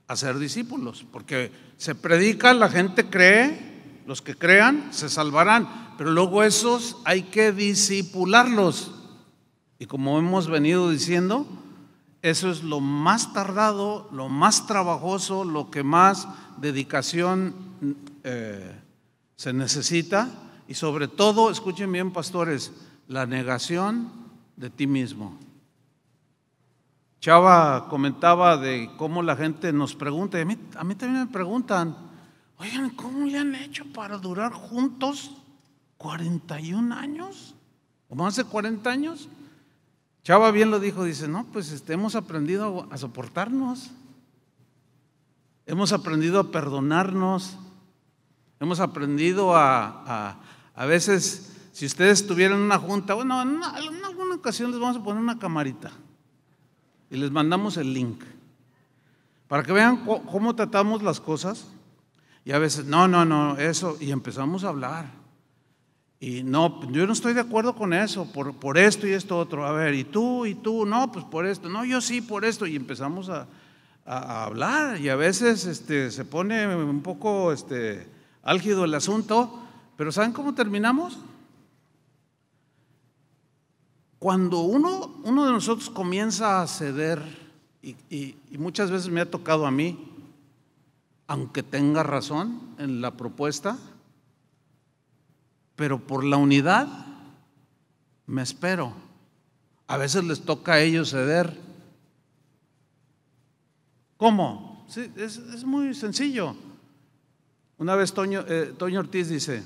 hacer discípulos, porque se predica, la gente cree, los que crean se salvarán, pero luego esos hay que disipularlos Y como hemos venido diciendo, eso es lo más tardado, lo más trabajoso, lo que más dedicación eh, se necesita y sobre todo, escuchen bien pastores, la negación de ti mismo. Chava comentaba de cómo la gente nos pregunta, y a mí, también me preguntan, oigan, ¿cómo le han hecho para durar juntos 41 años? ¿O más de 40 años? Chava bien lo dijo, dice, no, pues este, hemos aprendido a soportarnos, hemos aprendido a perdonarnos, hemos aprendido a, a, veces, si ustedes tuvieran una junta, bueno, en alguna ocasión les vamos a poner una camarita y les mandamos el link para que vean cómo tratamos las cosas. Y a veces, no, no, no, eso, y empezamos a hablar. Y no, yo no estoy de acuerdo con eso, por, por esto y esto otro. A ver, y tú, y tú, no, pues por esto, no, yo sí, por esto. Y empezamos a, a, hablar y a veces este, se pone un poco este, álgido el asunto, pero ¿saben cómo terminamos? Cuando uno, uno de nosotros comienza a ceder, y, muchas veces me ha tocado a mí, aunque tenga razón en la propuesta, pero por la unidad me espero. A veces les toca a ellos ceder. ¿Cómo? es, muy sencillo. Una vez eh, Toño Ortiz dice,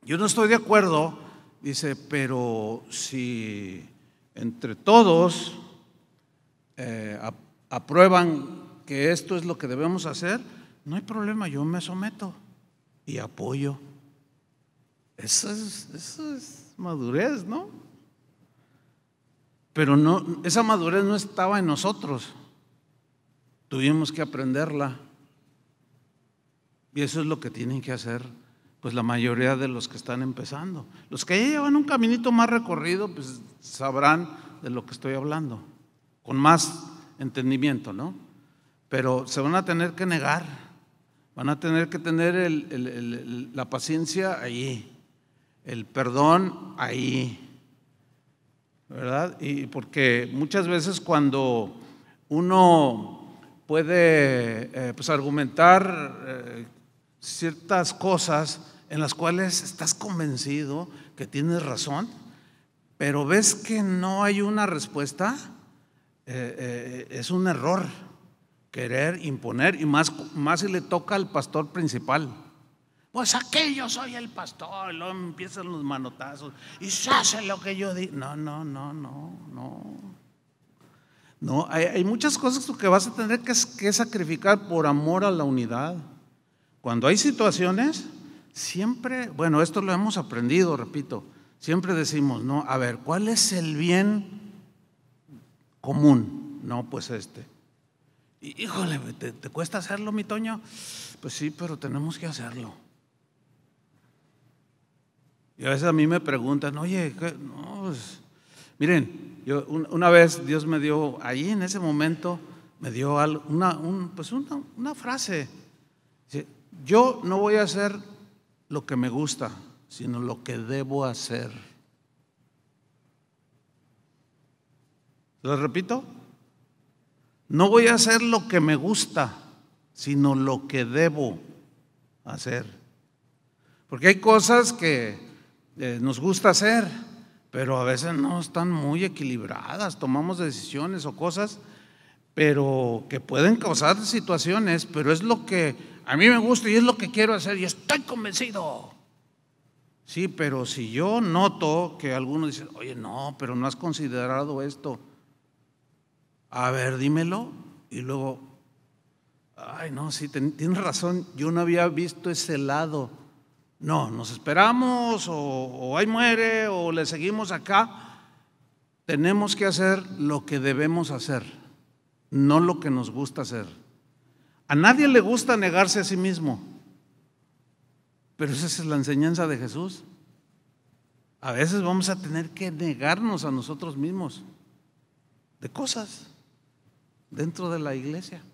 yo no estoy de acuerdo Dice, pero si entre todos eh, aprueban que esto es lo que debemos hacer, no hay problema, yo me someto y apoyo. Eso es, eso es madurez, ¿no? Pero no, esa madurez no estaba en nosotros. Tuvimos que aprenderla. Y eso es lo que tienen que hacer pues la mayoría de los que están empezando. Los que ya llevan un caminito más recorrido, pues sabrán de lo que estoy hablando, con más entendimiento, ¿no? Pero se van a tener que negar, van a tener que tener la paciencia ahí, el perdón ahí, ¿verdad? Y porque muchas veces cuando uno puede eh, pues, argumentar eh, ciertas cosas en las cuales estás convencido que tienes razón, pero ves que no hay una respuesta, eh, eh, es un error querer imponer, y más, más si le toca al pastor principal. Pues aquello soy el pastor, y luego empiezan los manotazos, y se hace lo que yo digo. No, no, no, no, no. No, hay, muchas cosas que vas a tener que sacrificar por amor a la unidad. Cuando hay situaciones, siempre, bueno, esto lo hemos aprendido, repito, siempre decimos, no, a ver, ¿cuál es el bien común? No, pues este. híjole, ¿te, cuesta hacerlo, mi Toño? Pues sí, pero tenemos que hacerlo. Y a veces a mí me preguntan, oye, No, pues, miren, yo una vez Dios me dio, ahí en ese momento, me dio pues una frase yo no voy a hacer lo que me gusta, sino lo que debo hacer. ¿Lo repito? No voy a hacer lo que me gusta, sino lo que debo hacer. Porque hay cosas que eh, nos gusta hacer, pero a veces no están muy equilibradas, tomamos decisiones o cosas, pero que pueden causar situaciones, pero es lo que a mí me gusta y es lo que quiero hacer y estoy convencido. Sí, pero si yo noto que algunos dicen, oye, no, pero no has considerado esto, a ver, dímelo. Y luego, ay, no, sí, tienes razón, yo no había visto ese lado. No, nos esperamos o, o ahí muere o le seguimos acá. Tenemos que hacer lo que debemos hacer, no lo que nos gusta hacer. A nadie le gusta negarse a sí mismo, pero esa es la enseñanza de Jesús. A veces vamos a tener que negarnos a nosotros mismos de cosas dentro de la iglesia.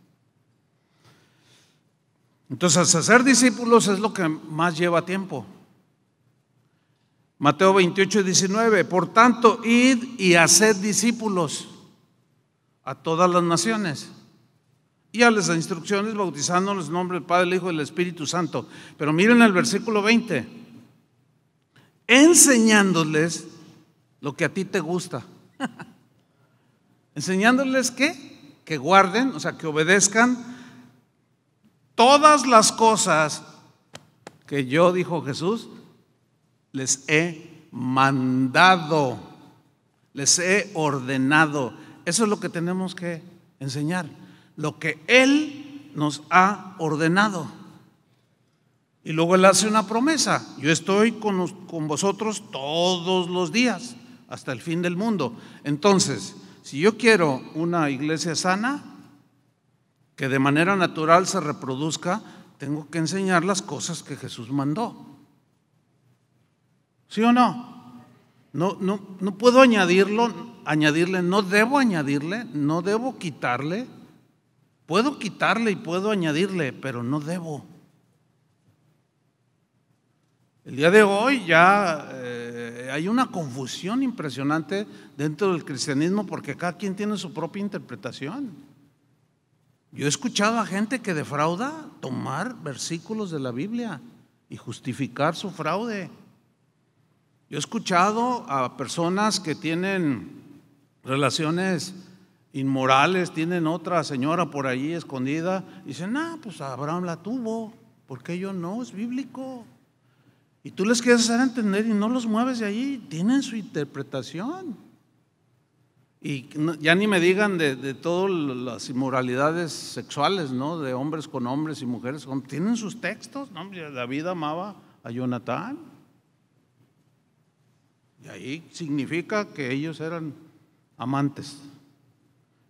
Entonces, hacer discípulos es lo que más lleva tiempo. Mateo 28, 19. Por tanto, id y haced discípulos a todas las naciones y las instrucciones bautizándoles en nombre del Padre, el Hijo y del Espíritu Santo. Pero miren el versículo 20, enseñándoles lo que a ti te gusta. enseñándoles que, que guarden, o sea, que obedezcan todas las cosas que yo, dijo Jesús, les he mandado, les he ordenado. Eso es lo que tenemos que enseñar lo que Él nos ha ordenado. Y luego Él hace una promesa, yo estoy con, vosotros todos los días, hasta el fin del mundo. Entonces, si yo quiero una iglesia sana, que de manera natural se reproduzca, tengo que enseñar las cosas que Jesús mandó. ¿Sí o no? No, no, no puedo añadirlo, añadirle, no debo añadirle, no debo quitarle, Puedo quitarle y puedo añadirle, pero no debo. El día de hoy ya eh, hay una confusión impresionante dentro del cristianismo porque cada quien tiene su propia interpretación. Yo he escuchado a gente que defrauda tomar versículos de la Biblia y justificar su fraude. Yo he escuchado a personas que tienen relaciones inmorales, tienen otra señora por allí escondida, dicen, ah, pues Abraham la tuvo, ¿por qué yo no? Es bíblico. Y tú les quieres hacer entender y no los mueves de allí, tienen su interpretación. Y ya ni me digan de, de todas las inmoralidades sexuales, ¿no? De hombres con hombres y mujeres con... Tienen sus textos, ¿no? David amaba a Jonathan Y ahí significa que ellos eran amantes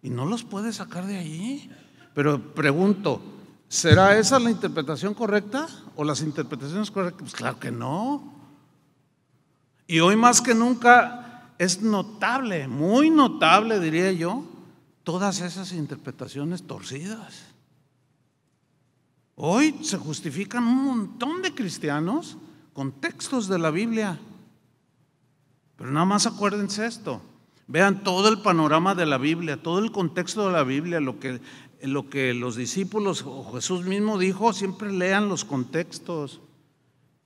y no los puede sacar de allí. Pero pregunto, ¿será esa la interpretación correcta o las interpretaciones correctas? Pues claro que no. Y hoy más que nunca es notable, muy notable diría yo, todas esas interpretaciones torcidas. Hoy se justifican un montón de cristianos con textos de la Biblia. Pero nada más acuérdense esto, Vean todo el panorama de la Biblia, todo el contexto de la Biblia, lo que, lo que los discípulos o Jesús mismo dijo, siempre lean los contextos,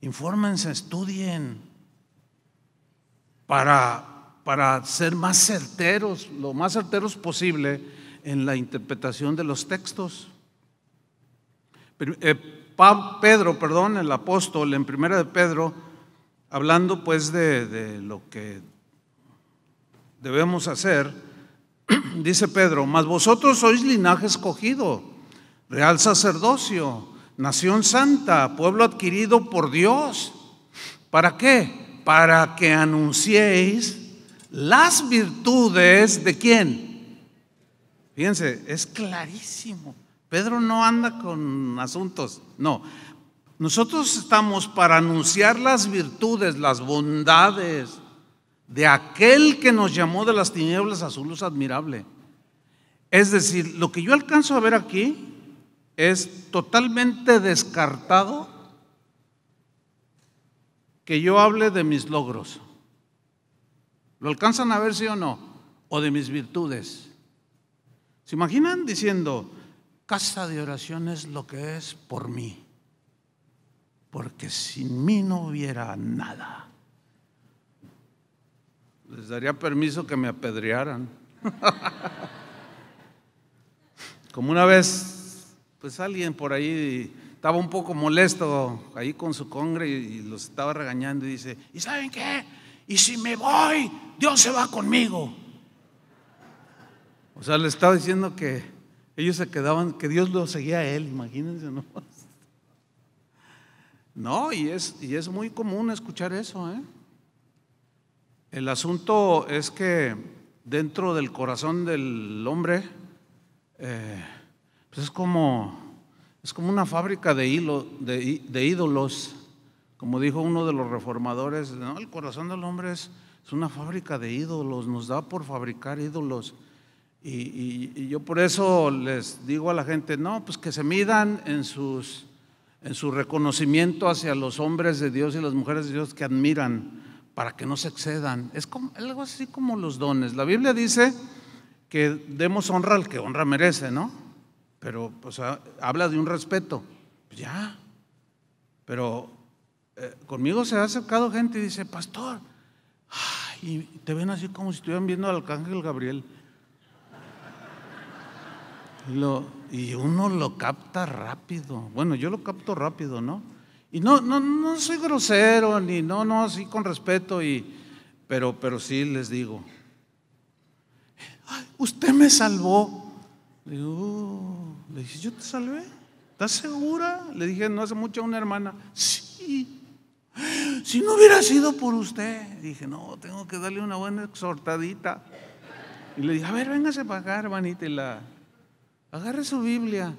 infórmense, estudien, para, para ser más certeros, lo más certeros posible en la interpretación de los textos. Eh, Pedro, perdón, el apóstol en primera de Pedro, hablando pues de, de lo que debemos hacer, dice Pedro, mas vosotros sois linaje escogido, real sacerdocio, nación santa, pueblo adquirido por Dios. ¿Para qué? Para que anunciéis las virtudes de quién. Fíjense, es clarísimo. Pedro no anda con asuntos, no. Nosotros estamos para anunciar las virtudes, las bondades, de aquel que nos llamó de las tinieblas a su luz admirable. Es decir, lo que yo alcanzo a ver aquí es totalmente descartado que yo hable de mis logros. ¿Lo alcanzan a ver sí o no? O de mis virtudes. ¿Se imaginan diciendo, casa de oración es lo que es por mí? Porque sin mí no hubiera nada les daría permiso que me apedrearan. Como una vez, pues alguien por ahí estaba un poco molesto ahí con su congre y los estaba regañando y dice, ¿y saben qué? Y si me voy, Dios se va conmigo. O sea, le estaba diciendo que ellos se quedaban, que Dios lo seguía a él, imagínense, ¿no? No, y es, y es muy común escuchar eso, ¿eh? El asunto es que dentro del corazón del hombre, eh, pues es como, es como una fábrica de, ídolos. Como dijo uno de los reformadores, el corazón del hombre es, una fábrica de ídolos, nos da por fabricar ídolos. Y, yo por eso les digo a la gente, no, pues que se midan en, sus, en su reconocimiento hacia los hombres de Dios y las mujeres de Dios que admiran para que no se excedan. Es como, algo así como los dones. La Biblia dice que demos honra al que honra merece, ¿no? Pero, o sea, habla de un respeto. ya. Pero eh, conmigo se ha acercado gente y dice, pastor, y te ven así como si estuvieran viendo al arcángel Gabriel. y uno lo capta rápido. Bueno, yo lo capto rápido, ¿no? Y no, no, no soy grosero, ni no, no, sí con respeto, y, pero, pero sí les digo, usted me salvó. Oh", le dije, yo te salvé. ¿Estás segura? Le dije, no hace mucho a una hermana, sí. Si no hubiera sido por usted, dije, no, tengo que darle una buena exhortadita. Y le dije, a ver, véngase para acá, hermanita, la, agarre su Biblia.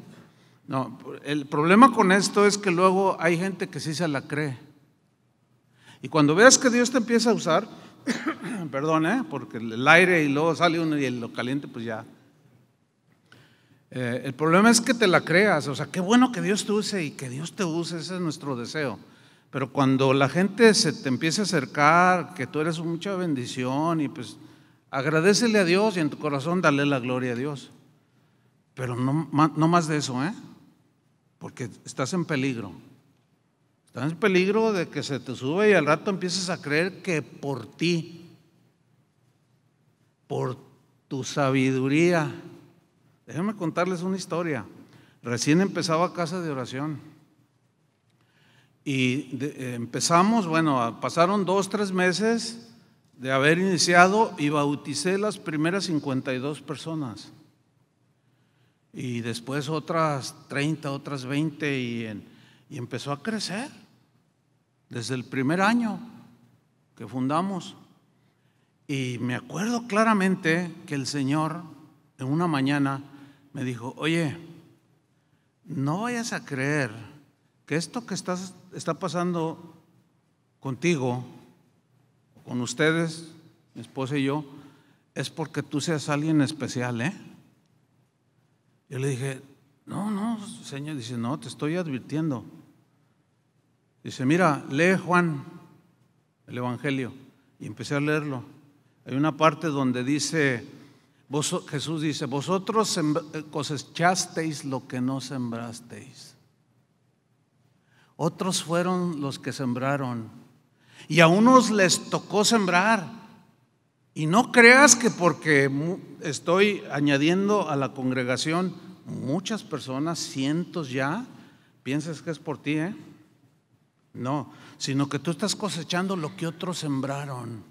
No, el problema con esto es que luego hay gente que sí se la cree. Y cuando veas que Dios te empieza a usar, perdón, ¿eh? porque el aire y luego sale uno y lo caliente, pues ya. Eh, el problema es que te la creas, o sea, qué bueno que Dios te use y que Dios te use, ese es nuestro deseo. Pero cuando la gente se te empieza a acercar, que tú eres mucha bendición y pues agradecele a Dios y en tu corazón dale la gloria a Dios. Pero no más de eso, ¿eh? porque estás en peligro. Estás en peligro de que se te sube y al rato empieces a creer que por ti, por tu sabiduría. Déjenme contarles una historia. Recién empezaba casa de oración. Y eh, empezamos, bueno, pasaron dos, tres meses de haber iniciado y bauticé las primeras 52 personas y después otras 30, otras 20 y, empezó a crecer desde el primer año que fundamos. Y me acuerdo claramente que el Señor en una mañana me dijo, oye, no vayas a creer que esto que estás, está pasando contigo, con ustedes, mi esposa y yo, es porque tú seas alguien especial, ¿eh? Yo le dije, no, no, Señor, dice, no, te estoy advirtiendo. Dice, mira, lee Juan, el Evangelio. Y empecé a leerlo. Hay una parte donde dice, Jesús dice, vosotros eh, cosechasteis lo que no sembrasteis. Otros fueron los que sembraron. Y a unos les tocó sembrar y no creas que porque estoy añadiendo a la congregación muchas personas, cientos ya, piensas que es por ti, ¿eh? No, sino que tú estás cosechando lo que otros sembraron.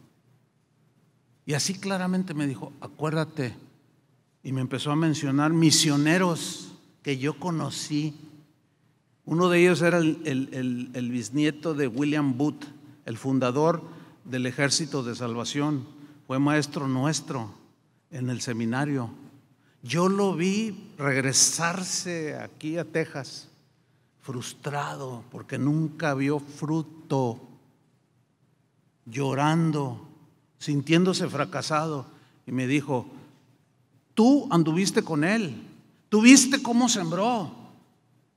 Y así claramente me dijo, acuérdate. Y me empezó a mencionar misioneros que yo conocí. Uno de ellos era el, el bisnieto de William Booth, el fundador del Ejército de Salvación fue maestro nuestro en el seminario. Yo lo vi regresarse aquí a Texas frustrado porque nunca vio fruto, llorando, sintiéndose fracasado. Y me dijo, tú anduviste con él, tú viste cómo sembró.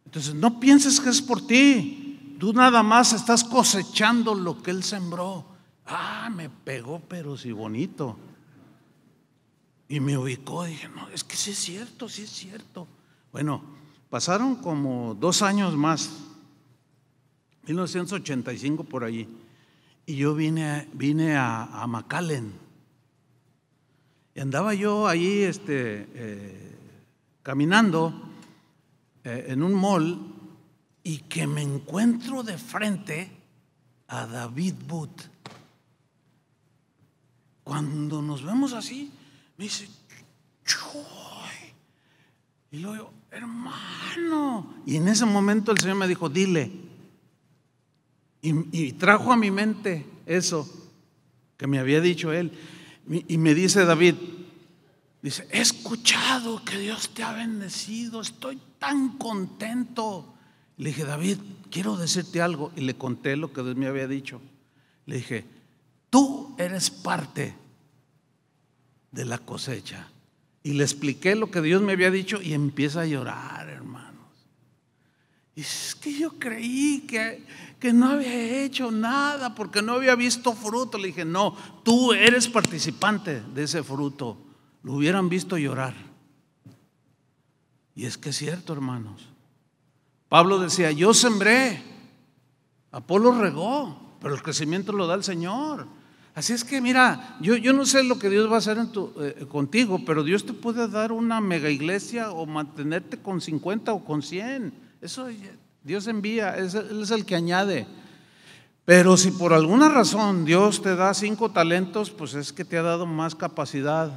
Entonces no pienses que es por ti, tú nada más estás cosechando lo que él sembró. Ah, me pegó, pero sí bonito. Y me ubicó, dije, no, es que sí es cierto, sí es cierto. Bueno, pasaron como dos años más, 1985 por allí, y yo vine, vine a, a Y andaba yo ahí este, eh, caminando eh, en un mall y que me encuentro de frente a David Booth. Cuando nos vemos así, me dice, Y luego hermano. Y en ese momento el Señor me dijo, dile. Y, trajo a mi mente eso que me había dicho él. Y, me dice David, dice, he escuchado que Dios te ha bendecido, estoy tan contento. Le dije, David, quiero decirte algo. Y le conté lo que Dios me había dicho. Le dije, Tú eres parte de la cosecha. Y le expliqué lo que Dios me había dicho y empieza a llorar, hermanos. Y es que yo creí que, que no había hecho nada porque no había visto fruto. Le dije, no, tú eres participante de ese fruto. Lo hubieran visto llorar. Y es que es cierto, hermanos. Pablo decía, yo sembré, Apolo regó, pero el crecimiento lo da el Señor. Así es que mira, yo, no sé lo que Dios va a hacer en eh, eh, contigo, pero Dios te puede dar una mega iglesia o mantenerte con 50 o con 100. Eso Dios envía, es, Él es el que añade. Pero si por alguna razón Dios te da cinco talentos, pues es que te ha dado más capacidad.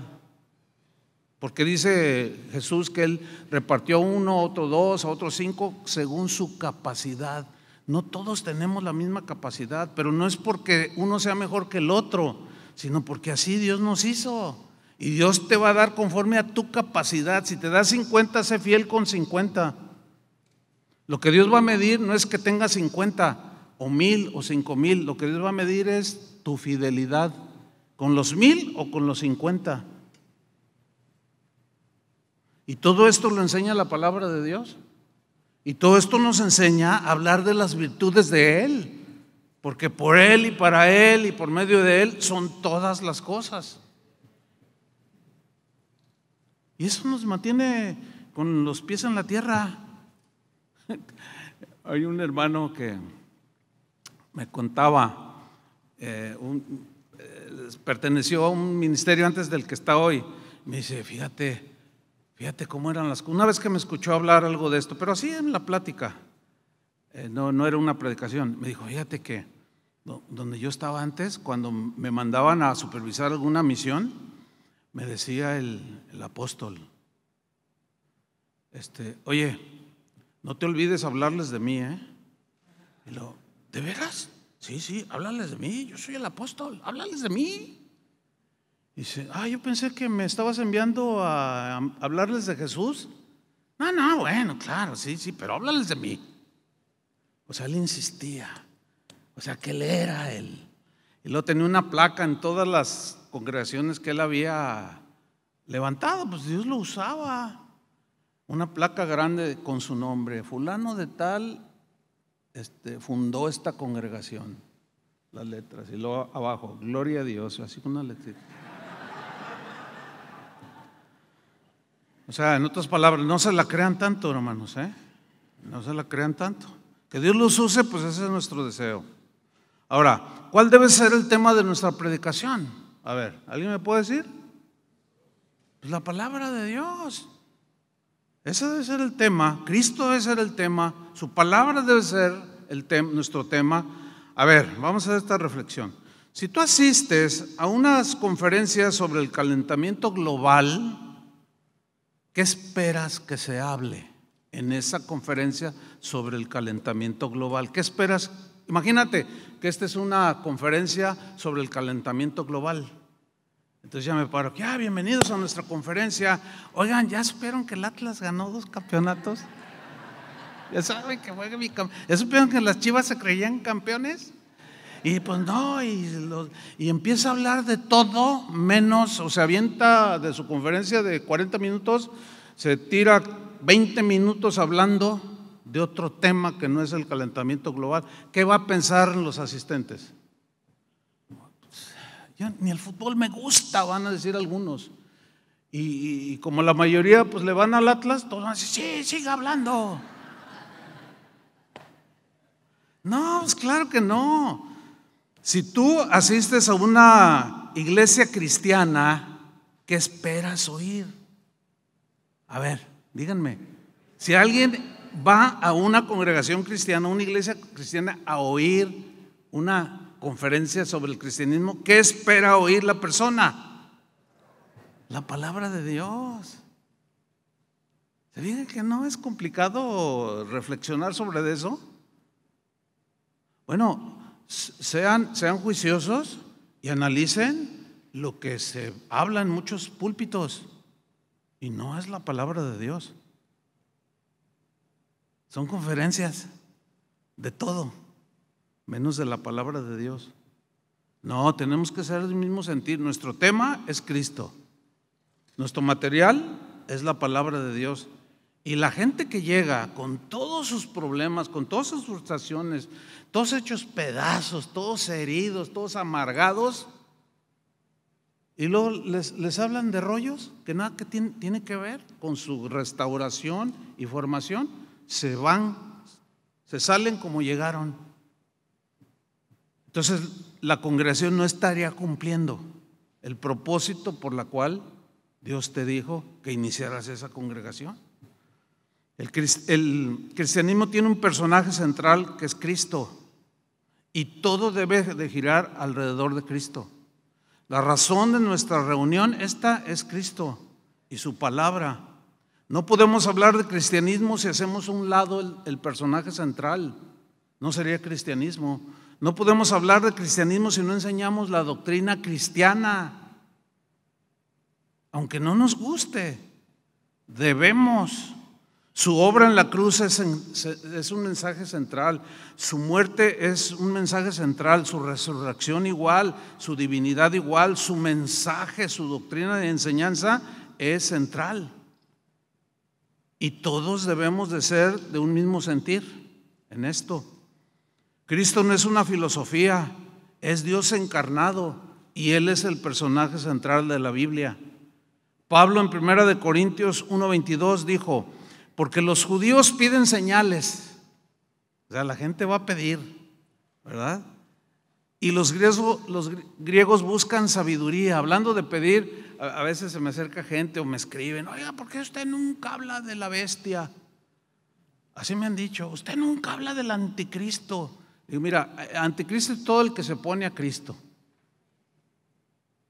Porque dice Jesús que Él repartió uno, otro dos, otro cinco, según su capacidad. No todos tenemos la misma capacidad, pero no es porque uno sea mejor que el otro, sino porque así Dios nos hizo. Y Dios te va a dar conforme a tu capacidad. Si te das 50, sé fiel con 50. Lo que Dios va a medir no es que tengas 50 o mil o cinco mil. Lo que Dios va a medir es tu fidelidad con los mil o con los 50. Y todo esto lo enseña la palabra de Dios. Y todo esto nos enseña a hablar de las virtudes de Él, porque por Él y para Él y por medio de Él son todas las cosas. Y eso nos mantiene con los pies en la tierra. Hay un hermano que me contaba, eh, eh, perteneció a un ministerio antes del que está hoy. Me dice, fíjate, Fíjate cómo eran las cosas. Una vez que me escuchó hablar algo de esto, pero así en la plática, eh, no, no era una predicación, me dijo, fíjate que donde yo estaba antes, cuando me mandaban a supervisar alguna misión, me decía el, apóstol, este, oye, no te olvides hablarles de mí, ¿eh? Y ¿de veras? Sí, sí, háblales de mí, yo soy el apóstol, háblales de mí. Dice, ah, yo pensé que me estabas enviando a, hablarles de Jesús. No, no, bueno, claro, sí, sí, pero háblales de mí. O sea, él insistía. O sea, que él era él. Y luego tenía una placa en todas las congregaciones que él había levantado, pues Dios lo usaba. Una placa grande con su nombre. Fulano de tal este, fundó esta congregación. Las letras. Y luego abajo, gloria a Dios, así con una letras. O sea, en otras palabras, no se la crean tanto, hermanos, ¿eh? No se la crean tanto. Que Dios los use, pues ese es nuestro deseo. Ahora, ¿cuál debe ser el tema de nuestra predicación? A ver, ¿alguien me puede decir? Pues la palabra de Dios. Ese debe ser el tema, Cristo debe ser el tema, su palabra debe ser el nuestro tema. A ver, vamos a hacer esta reflexión. Si tú asistes a unas conferencias sobre el calentamiento global, ¿Qué esperas que se hable en esa conferencia sobre el calentamiento global? ¿Qué esperas? Imagínate que esta es una conferencia sobre el calentamiento global. Entonces ya me paro, ya bienvenidos a nuestra conferencia. Oigan, ¿ya supieron que el Atlas ganó dos campeonatos? Ya saben que juega mi campeón. ¿Ya supieron que las chivas se creían campeones? Y pues no, y, empieza a hablar de todo menos, o sea avienta de su conferencia de 40 minutos, se tira 20 minutos hablando de otro tema que no es el calentamiento global. ¿Qué va a pensar los asistentes? Pues, ni el fútbol me gusta, van a decir algunos. Y, como la mayoría pues le van al Atlas, todos van a decir, sí, sigue hablando. No, pues claro que no. Si tú asistes a una iglesia cristiana, ¿qué esperas oír? A ver, díganme, si alguien va a una congregación cristiana, una iglesia cristiana, a oír una conferencia sobre el cristianismo, ¿qué espera oír la persona? La palabra de Dios. ¿Se dice que no es complicado reflexionar sobre eso? Bueno, sean, sean juiciosos y analicen lo que se habla en muchos púlpitos y no es la palabra de Dios. Son conferencias de todo, menos de la palabra de Dios. No, tenemos que ser el mismo sentir. Nuestro tema es Cristo. Nuestro material es la palabra de Dios. Y la gente que llega con todos sus problemas, con todas sus frustraciones, todos hechos pedazos, todos heridos, todos amargados, y luego les, hablan de rollos que nada que tiene, que ver con su restauración y formación, se van, se salen como llegaron. Entonces la congregación no estaría cumpliendo el propósito por la cual Dios te dijo que iniciaras esa congregación. El, cristianismo tiene un personaje central que es Cristo y todo debe de girar alrededor de Cristo. La razón de nuestra reunión esta es Cristo y su palabra. No podemos hablar de cristianismo si hacemos un lado el personaje central. No sería cristianismo. No podemos hablar de cristianismo si no enseñamos la doctrina cristiana. Aunque no nos guste, debemos su obra en la cruz es, un mensaje central, su muerte es un mensaje central, su resurrección igual, su divinidad igual, su mensaje, su doctrina de enseñanza es central. Y todos debemos de ser de un mismo sentir en esto. Cristo no es una filosofía, es Dios encarnado y Él es el personaje central de la Biblia. Pablo en 1 Corintios 1.22 dijo, porque los judíos piden señales. O sea, la gente va a pedir, ¿verdad? Y los griegos, buscan sabiduría. Hablando de pedir, a veces se me acerca gente o me escriben, oiga, ¿por qué usted nunca habla de la bestia? Así me han dicho, usted nunca habla del anticristo. Digo, mira, eh, anticristo es todo el que se pone a Cristo.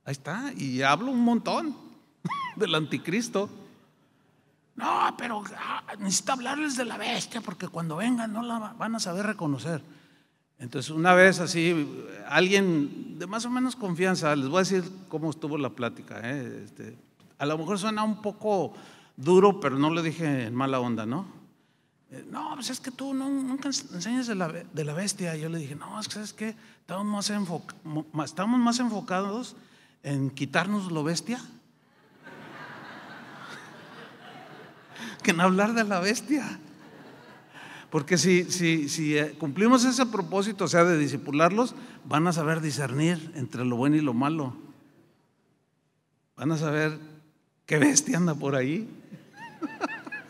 Ahí está, y hablo un montón del anticristo. No, pero ah, necesito necesita hablarles de la bestia porque cuando vengan no la van a saber reconocer. Entonces, una vez así, alguien de más o menos confianza, les voy a decir cómo estuvo la plática. ¿eh? Este, a lo mejor suena un poco duro, pero no le dije en mala onda, ¿no? Eh, no, pues es que tú nunca enseñas de la, de la bestia. yo le dije, no, es que, estamos, más estamos más enfocados en quitarnos lo bestia en hablar de la bestia. Porque si, si, si eh, cumplimos ese propósito, o sea, de disipularlos, van a saber discernir entre lo bueno y lo malo. Van a saber qué bestia anda por ahí.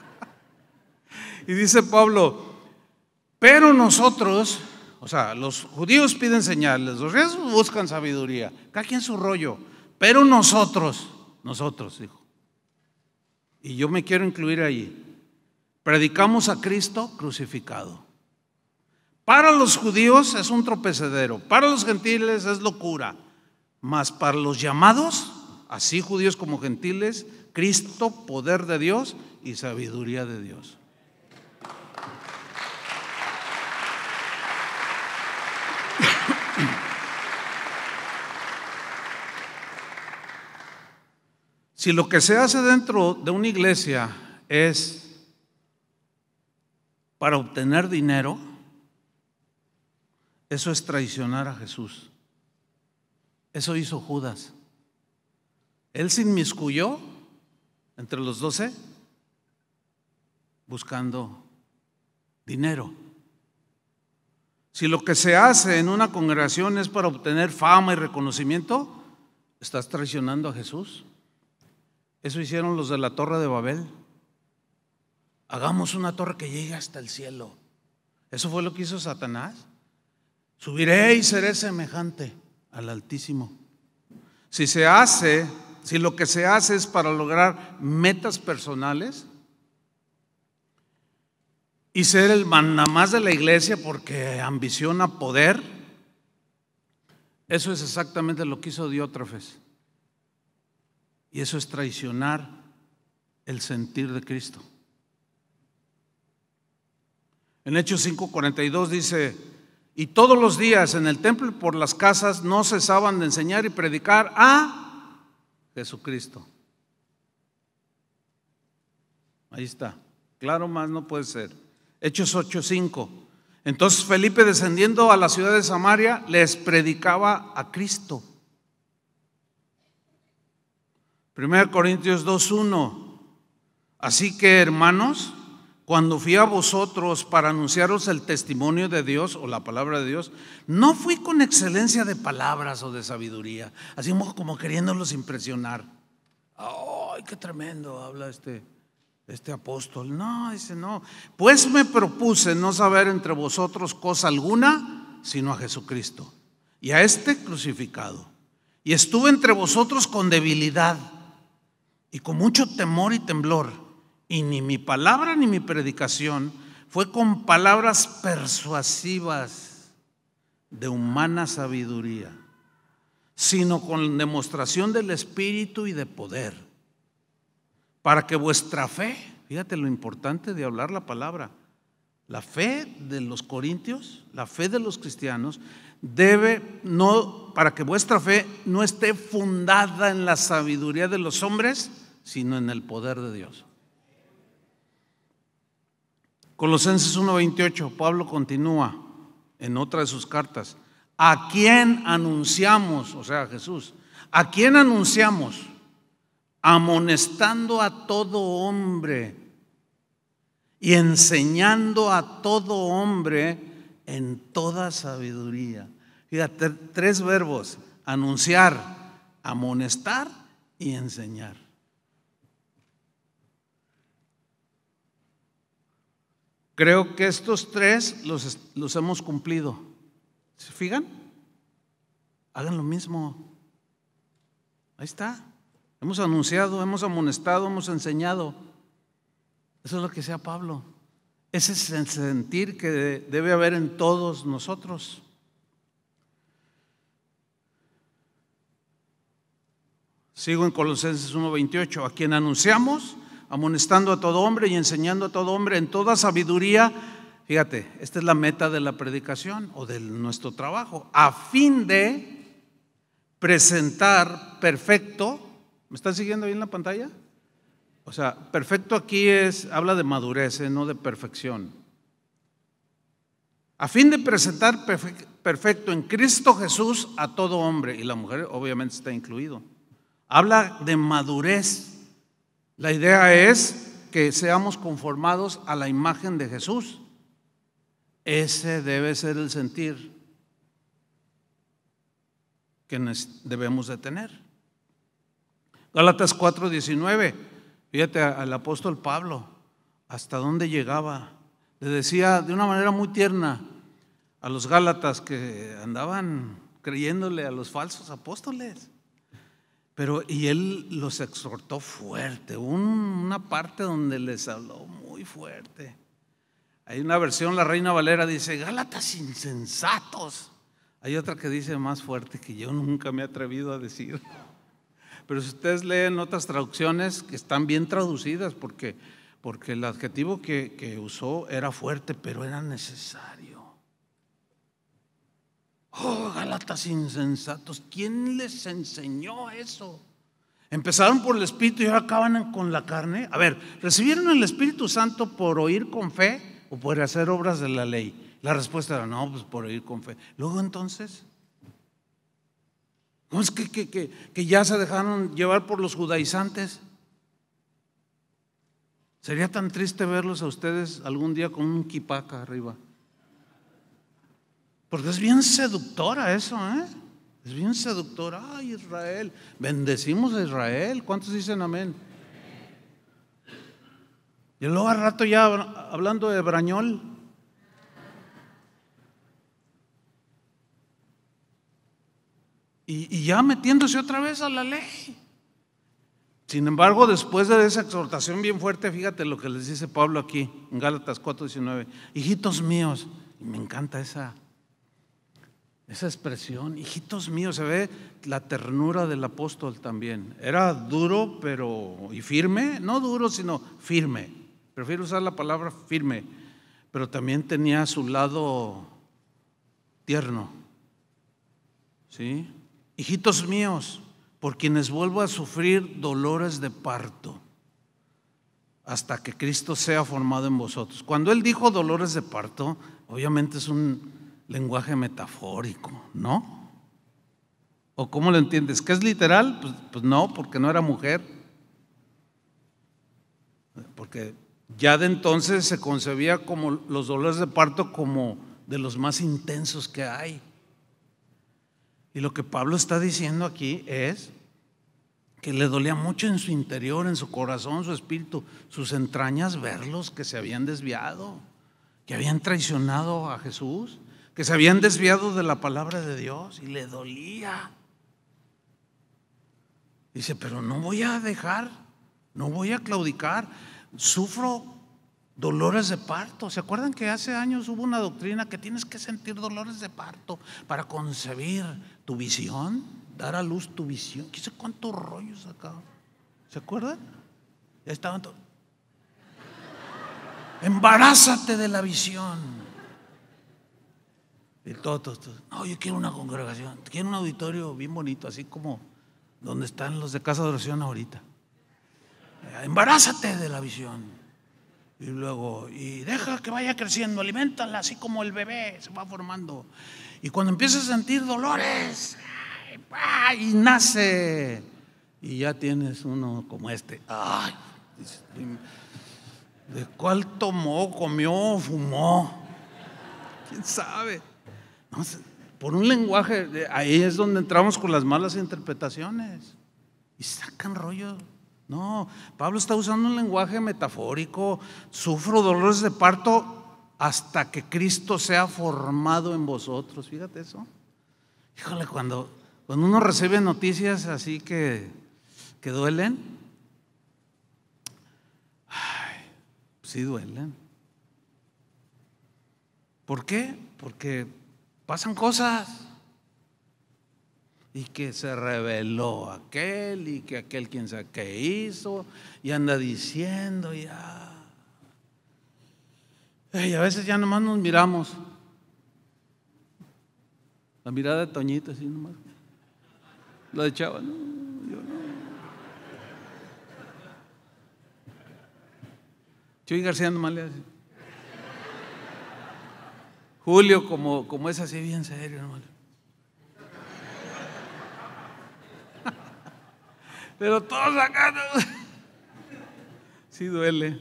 y dice Pablo, pero nosotros, o sea, los judíos piden señales, los griegos buscan sabiduría, cada quien su rollo, pero nosotros, nosotros, dijo, y yo me quiero incluir ahí, predicamos a Cristo crucificado. Para los judíos es un tropecedero, para los gentiles es locura, mas para los llamados, así judíos como gentiles, Cristo, poder de Dios y sabiduría de Dios. Si lo que se hace dentro de una iglesia es para obtener dinero, eso es traicionar a Jesús. Eso hizo Judas. Él se inmiscuyó entre los doce buscando dinero. Si lo que se hace en una congregación es para obtener fama y reconocimiento, estás traicionando a Jesús. Eso hicieron los de la torre de Babel. Hagamos una torre que llegue hasta el cielo. Eso fue lo que hizo Satanás. Subiré y seré semejante al Altísimo. Si se hace, si lo que se hace es para lograr metas personales y ser el más de la iglesia porque ambiciona poder, eso es exactamente lo que hizo Diótrefes. Y eso es traicionar el sentir de Cristo. En Hechos 5:42 dice, y todos los días en el templo y por las casas no cesaban de enseñar y predicar a Jesucristo. Ahí está. Claro más no puede ser. Hechos 8:5. Entonces Felipe descendiendo a la ciudad de Samaria les predicaba a Cristo. 1 Corintios 2.1. Así que, hermanos, cuando fui a vosotros para anunciaros el testimonio de Dios o la palabra de Dios, no fui con excelencia de palabras o de sabiduría, así como queriéndolos impresionar. ¡Ay, qué tremendo! Habla este, este apóstol. No, dice, no. Pues me propuse no saber entre vosotros cosa alguna, sino a Jesucristo y a este crucificado. Y estuve entre vosotros con debilidad y con mucho temor y temblor. Y ni mi palabra ni mi predicación fue con palabras persuasivas de humana sabiduría, sino con demostración del Espíritu y de poder, para que vuestra fe, fíjate lo importante de hablar la palabra, la fe de los corintios, la fe de los cristianos, debe no para que vuestra fe no esté fundada en la sabiduría de los hombres, sino en el poder de Dios. Colosenses 1:28, Pablo continúa en otra de sus cartas. ¿A quién anunciamos? O sea, Jesús. ¿A quién anunciamos? Amonestando a todo hombre y enseñando a todo hombre en toda sabiduría. Fíjate, tres verbos, anunciar, amonestar y enseñar. Creo que estos tres los, los hemos cumplido. ¿Se fijan? Hagan lo mismo. Ahí está. Hemos anunciado, hemos amonestado, hemos enseñado. Eso es lo que sea Pablo. Ese es el sentir que debe haber en todos nosotros. Sigo en Colosenses 1:28, a quien anunciamos amonestando a todo hombre y enseñando a todo hombre en toda sabiduría. Fíjate, esta es la meta de la predicación o de nuestro trabajo, a fin de presentar perfecto. ¿Me están siguiendo ahí en la pantalla? O sea, perfecto aquí es, habla de madurez, ¿eh? no de perfección. A fin de presentar perfecto en Cristo Jesús a todo hombre, y la mujer obviamente está incluido. Habla de madurez la idea es que seamos conformados a la imagen de Jesús. Ese debe ser el sentir que debemos de tener. Gálatas 4:19, fíjate al apóstol Pablo, hasta dónde llegaba. Le decía de una manera muy tierna a los Gálatas que andaban creyéndole a los falsos apóstoles. Pero, y él los exhortó fuerte, una parte donde les habló muy fuerte. Hay una versión, la Reina Valera dice, Gálatas insensatos. Hay otra que dice más fuerte que yo nunca me he atrevido a decir. Pero si ustedes leen otras traducciones que están bien traducidas, porque, porque el adjetivo que usó era fuerte, pero era necesario. Oh, Galatas insensatos, ¿quién les enseñó eso? Empezaron por el Espíritu y ahora acaban con la carne. A ver, ¿recibieron el Espíritu Santo por oír con fe o por hacer obras de la ley? La respuesta era no, pues por oír con fe. Luego entonces, ¿cómo es que, que, ya se dejaron llevar por los judaizantes? Sería tan triste verlos a ustedes algún día con un quipaca arriba. Porque es bien seductora eso, ¿eh? Es bien seductora. Ay, Israel. Bendecimos a Israel. ¿Cuántos dicen amén? Y luego al rato ya hablando de Brañol. Y, ya metiéndose otra vez a la ley. Sin embargo, después de esa exhortación bien fuerte, fíjate lo que les dice Pablo aquí en Gálatas 4:19. Hijitos míos, me encanta esa esa expresión, hijitos míos, se ve la ternura del apóstol también. Era duro, pero y firme, no duro, sino firme. Prefiero usar la palabra firme, pero también tenía su lado tierno. ¿Sí? Hijitos míos, por quienes vuelvo a sufrir dolores de parto hasta que Cristo sea formado en vosotros. Cuando él dijo dolores de parto, obviamente es un lenguaje metafórico, ¿no? ¿O cómo lo entiendes? ¿Que es literal? Pues, pues, no, porque no era mujer. Porque ya de entonces se concebía como los dolores de parto como de los más intensos que hay. Y lo que Pablo está diciendo aquí es que le dolía mucho en su interior, en su corazón, su espíritu, sus entrañas verlos que se habían desviado, que habían traicionado a Jesús que se habían desviado de la palabra de Dios y le dolía. Dice, pero no voy a dejar, no voy a claudicar, sufro dolores de parto. ¿Se acuerdan que hace años hubo una doctrina que tienes que sentir dolores de parto para concebir tu visión, dar a luz tu visión? ¿Qué sé cuántos rollos acá? ¿Se acuerdan? Ya estaban todos. Embarázate de la visión. Y todo, todo, no, yo quiero una congregación, quiero un auditorio bien bonito, así como donde están los de Casa de Oración ahorita. Eh, embarázate de la visión. Y luego, y deja que vaya creciendo, alimentala así como el bebé se va formando. Y cuando empieza a sentir dolores, y nace, y ya tienes uno como este. Ay, ¿De cuál tomó, comió, fumó? ¿Quién sabe? por un lenguaje, ahí es donde entramos con las malas interpretaciones. Y sacan rollo. No, Pablo está usando un lenguaje metafórico. Sufro dolores de parto hasta que Cristo sea formado en vosotros. Fíjate eso. Híjole, cuando, cuando uno recibe noticias así que, que duelen, sí duelen. ¿Por qué? Porque Pasan cosas. Y que se reveló aquel y que aquel quien sabe qué hizo y anda diciendo ya. Y a veces ya nomás nos miramos. La mirada de Toñita, así nomás. La de Chava, no, yo no. García nomás le hace. Julio, como, como es así bien serio, hermano. Pero todos acá. Sí duele.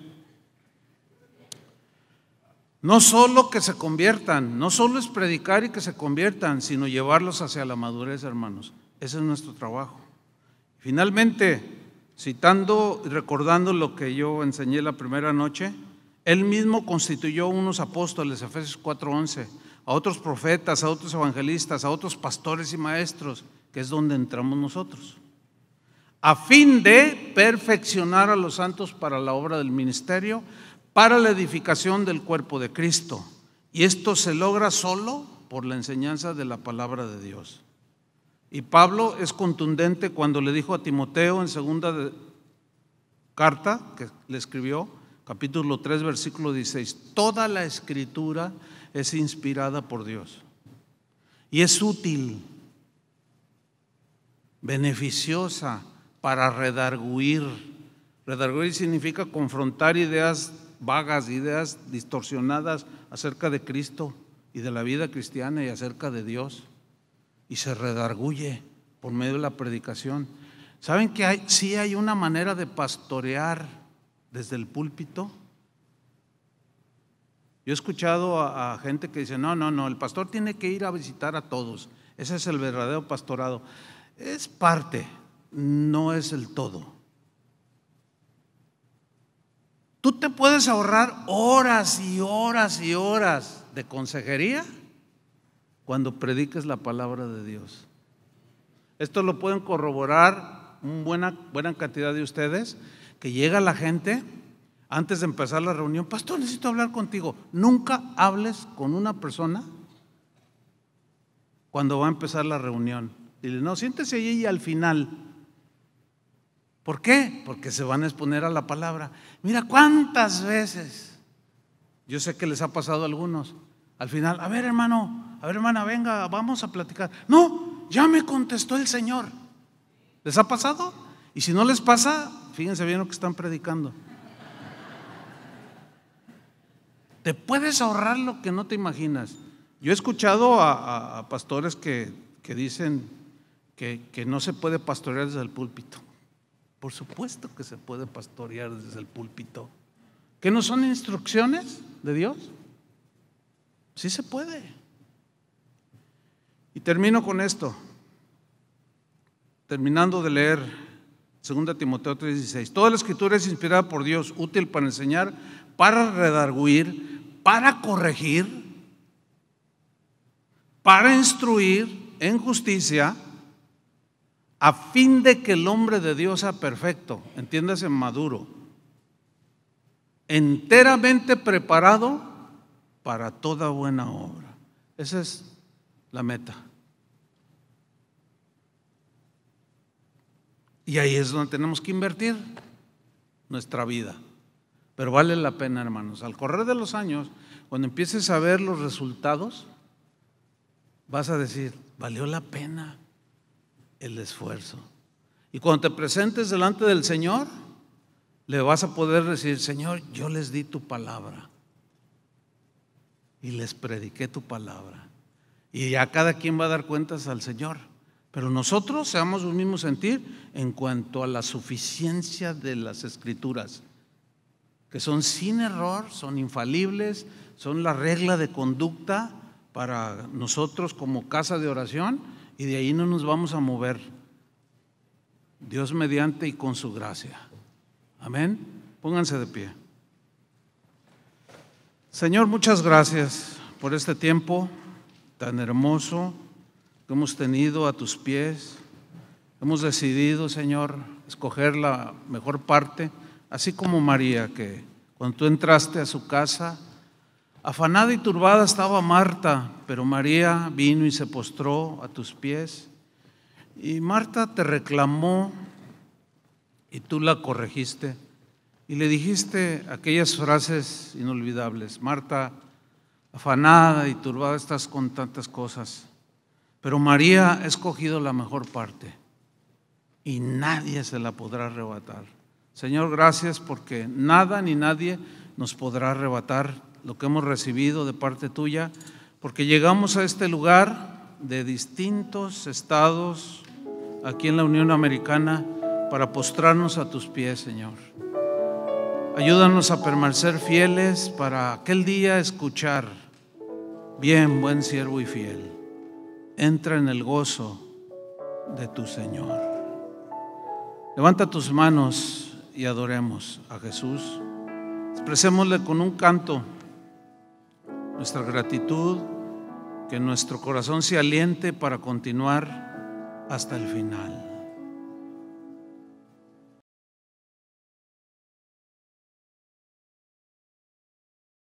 No solo que se conviertan, no solo es predicar y que se conviertan, sino llevarlos hacia la madurez, hermanos. Ese es nuestro trabajo. Finalmente, citando y recordando lo que yo enseñé la primera noche, él mismo constituyó unos apóstoles, Efesios 4:11, a otros profetas, a otros evangelistas, a otros pastores y maestros, que es donde entramos nosotros, a fin de perfeccionar a los santos para la obra del ministerio, para la edificación del cuerpo de Cristo. Y esto se logra solo por la enseñanza de la palabra de Dios. Y Pablo es contundente cuando le dijo a Timoteo en segunda carta que le escribió, capítulo 3, versículo 16, toda la escritura es inspirada por Dios y es útil, beneficiosa para redarguir. Redarguir significa confrontar ideas vagas, ideas distorsionadas acerca de Cristo y de la vida cristiana y acerca de Dios. Y se redarguye por medio de la predicación. ¿Saben que hay, sí hay una manera de pastorear? desde el púlpito. Yo he escuchado a, gente que dice, no, no, no, el pastor tiene que ir a visitar a todos. Ese es el verdadero pastorado. Es parte, no es el todo. Tú te puedes ahorrar horas y horas y horas de consejería cuando prediques la palabra de Dios. Esto lo pueden corroborar una buena, buena cantidad de ustedes que llega la gente antes de empezar la reunión, pastor, necesito hablar contigo. Nunca hables con una persona cuando va a empezar la reunión. Dile, no, siéntese allí y al final. ¿Por qué? Porque se van a exponer a la palabra. Mira cuántas veces, yo sé que les ha pasado a algunos, al final, a ver hermano, a ver hermana, venga, vamos a platicar. No, ya me contestó el Señor. ¿Les ha pasado? Y si no les pasa, Fíjense bien lo que están predicando. Te puedes ahorrar lo que no te imaginas. Yo he escuchado a, pastores que, dicen que, que no se puede pastorear desde el púlpito. Por supuesto que se puede pastorear desde el púlpito. ¿Que no son instrucciones de Dios? Sí se puede. Y termino con esto. Terminando de leer Segunda Timoteo 3:16. Toda la escritura es inspirada por Dios, útil para enseñar, para redarguir, para corregir, para instruir en justicia, a fin de que el hombre de Dios sea perfecto, entiéndase, maduro, enteramente preparado para toda buena obra. Esa es la meta. Y ahí es donde tenemos que invertir nuestra vida. Pero vale la pena, hermanos. Al correr de los años, cuando empieces a ver los resultados, vas a decir, valió la pena el esfuerzo. Y cuando te presentes delante del Señor, le vas a poder decir, Señor, yo les di tu palabra. Y les prediqué tu palabra. Y ya cada quien va a dar cuentas al Señor. Pero nosotros seamos un mismo sentir en cuanto a la suficiencia de las escrituras, que son sin error, son infalibles, son la regla de conducta para nosotros como casa de oración y de ahí no nos vamos a mover. Dios mediante y con su gracia. Amén. Pónganse de pie. Señor, muchas gracias por este tiempo tan hermoso que hemos tenido a tus pies. Hemos decidido, Señor, escoger la mejor parte, así como María, que cuando tú entraste a su casa, afanada y turbada estaba Marta, pero María vino y se postró a tus pies. Y Marta te reclamó y tú la corregiste y le dijiste aquellas frases inolvidables. Marta, afanada y turbada estás con tantas cosas pero María ha escogido la mejor parte y nadie se la podrá arrebatar. Señor, gracias porque nada ni nadie nos podrá arrebatar lo que hemos recibido de parte tuya, porque llegamos a este lugar de distintos estados aquí en la Unión Americana para postrarnos a tus pies, Señor. Ayúdanos a permanecer fieles para aquel día escuchar, bien, buen siervo y fiel entra en el gozo de tu Señor. Levanta tus manos y adoremos a Jesús. Expresémosle con un canto nuestra gratitud, que nuestro corazón se aliente para continuar hasta el final.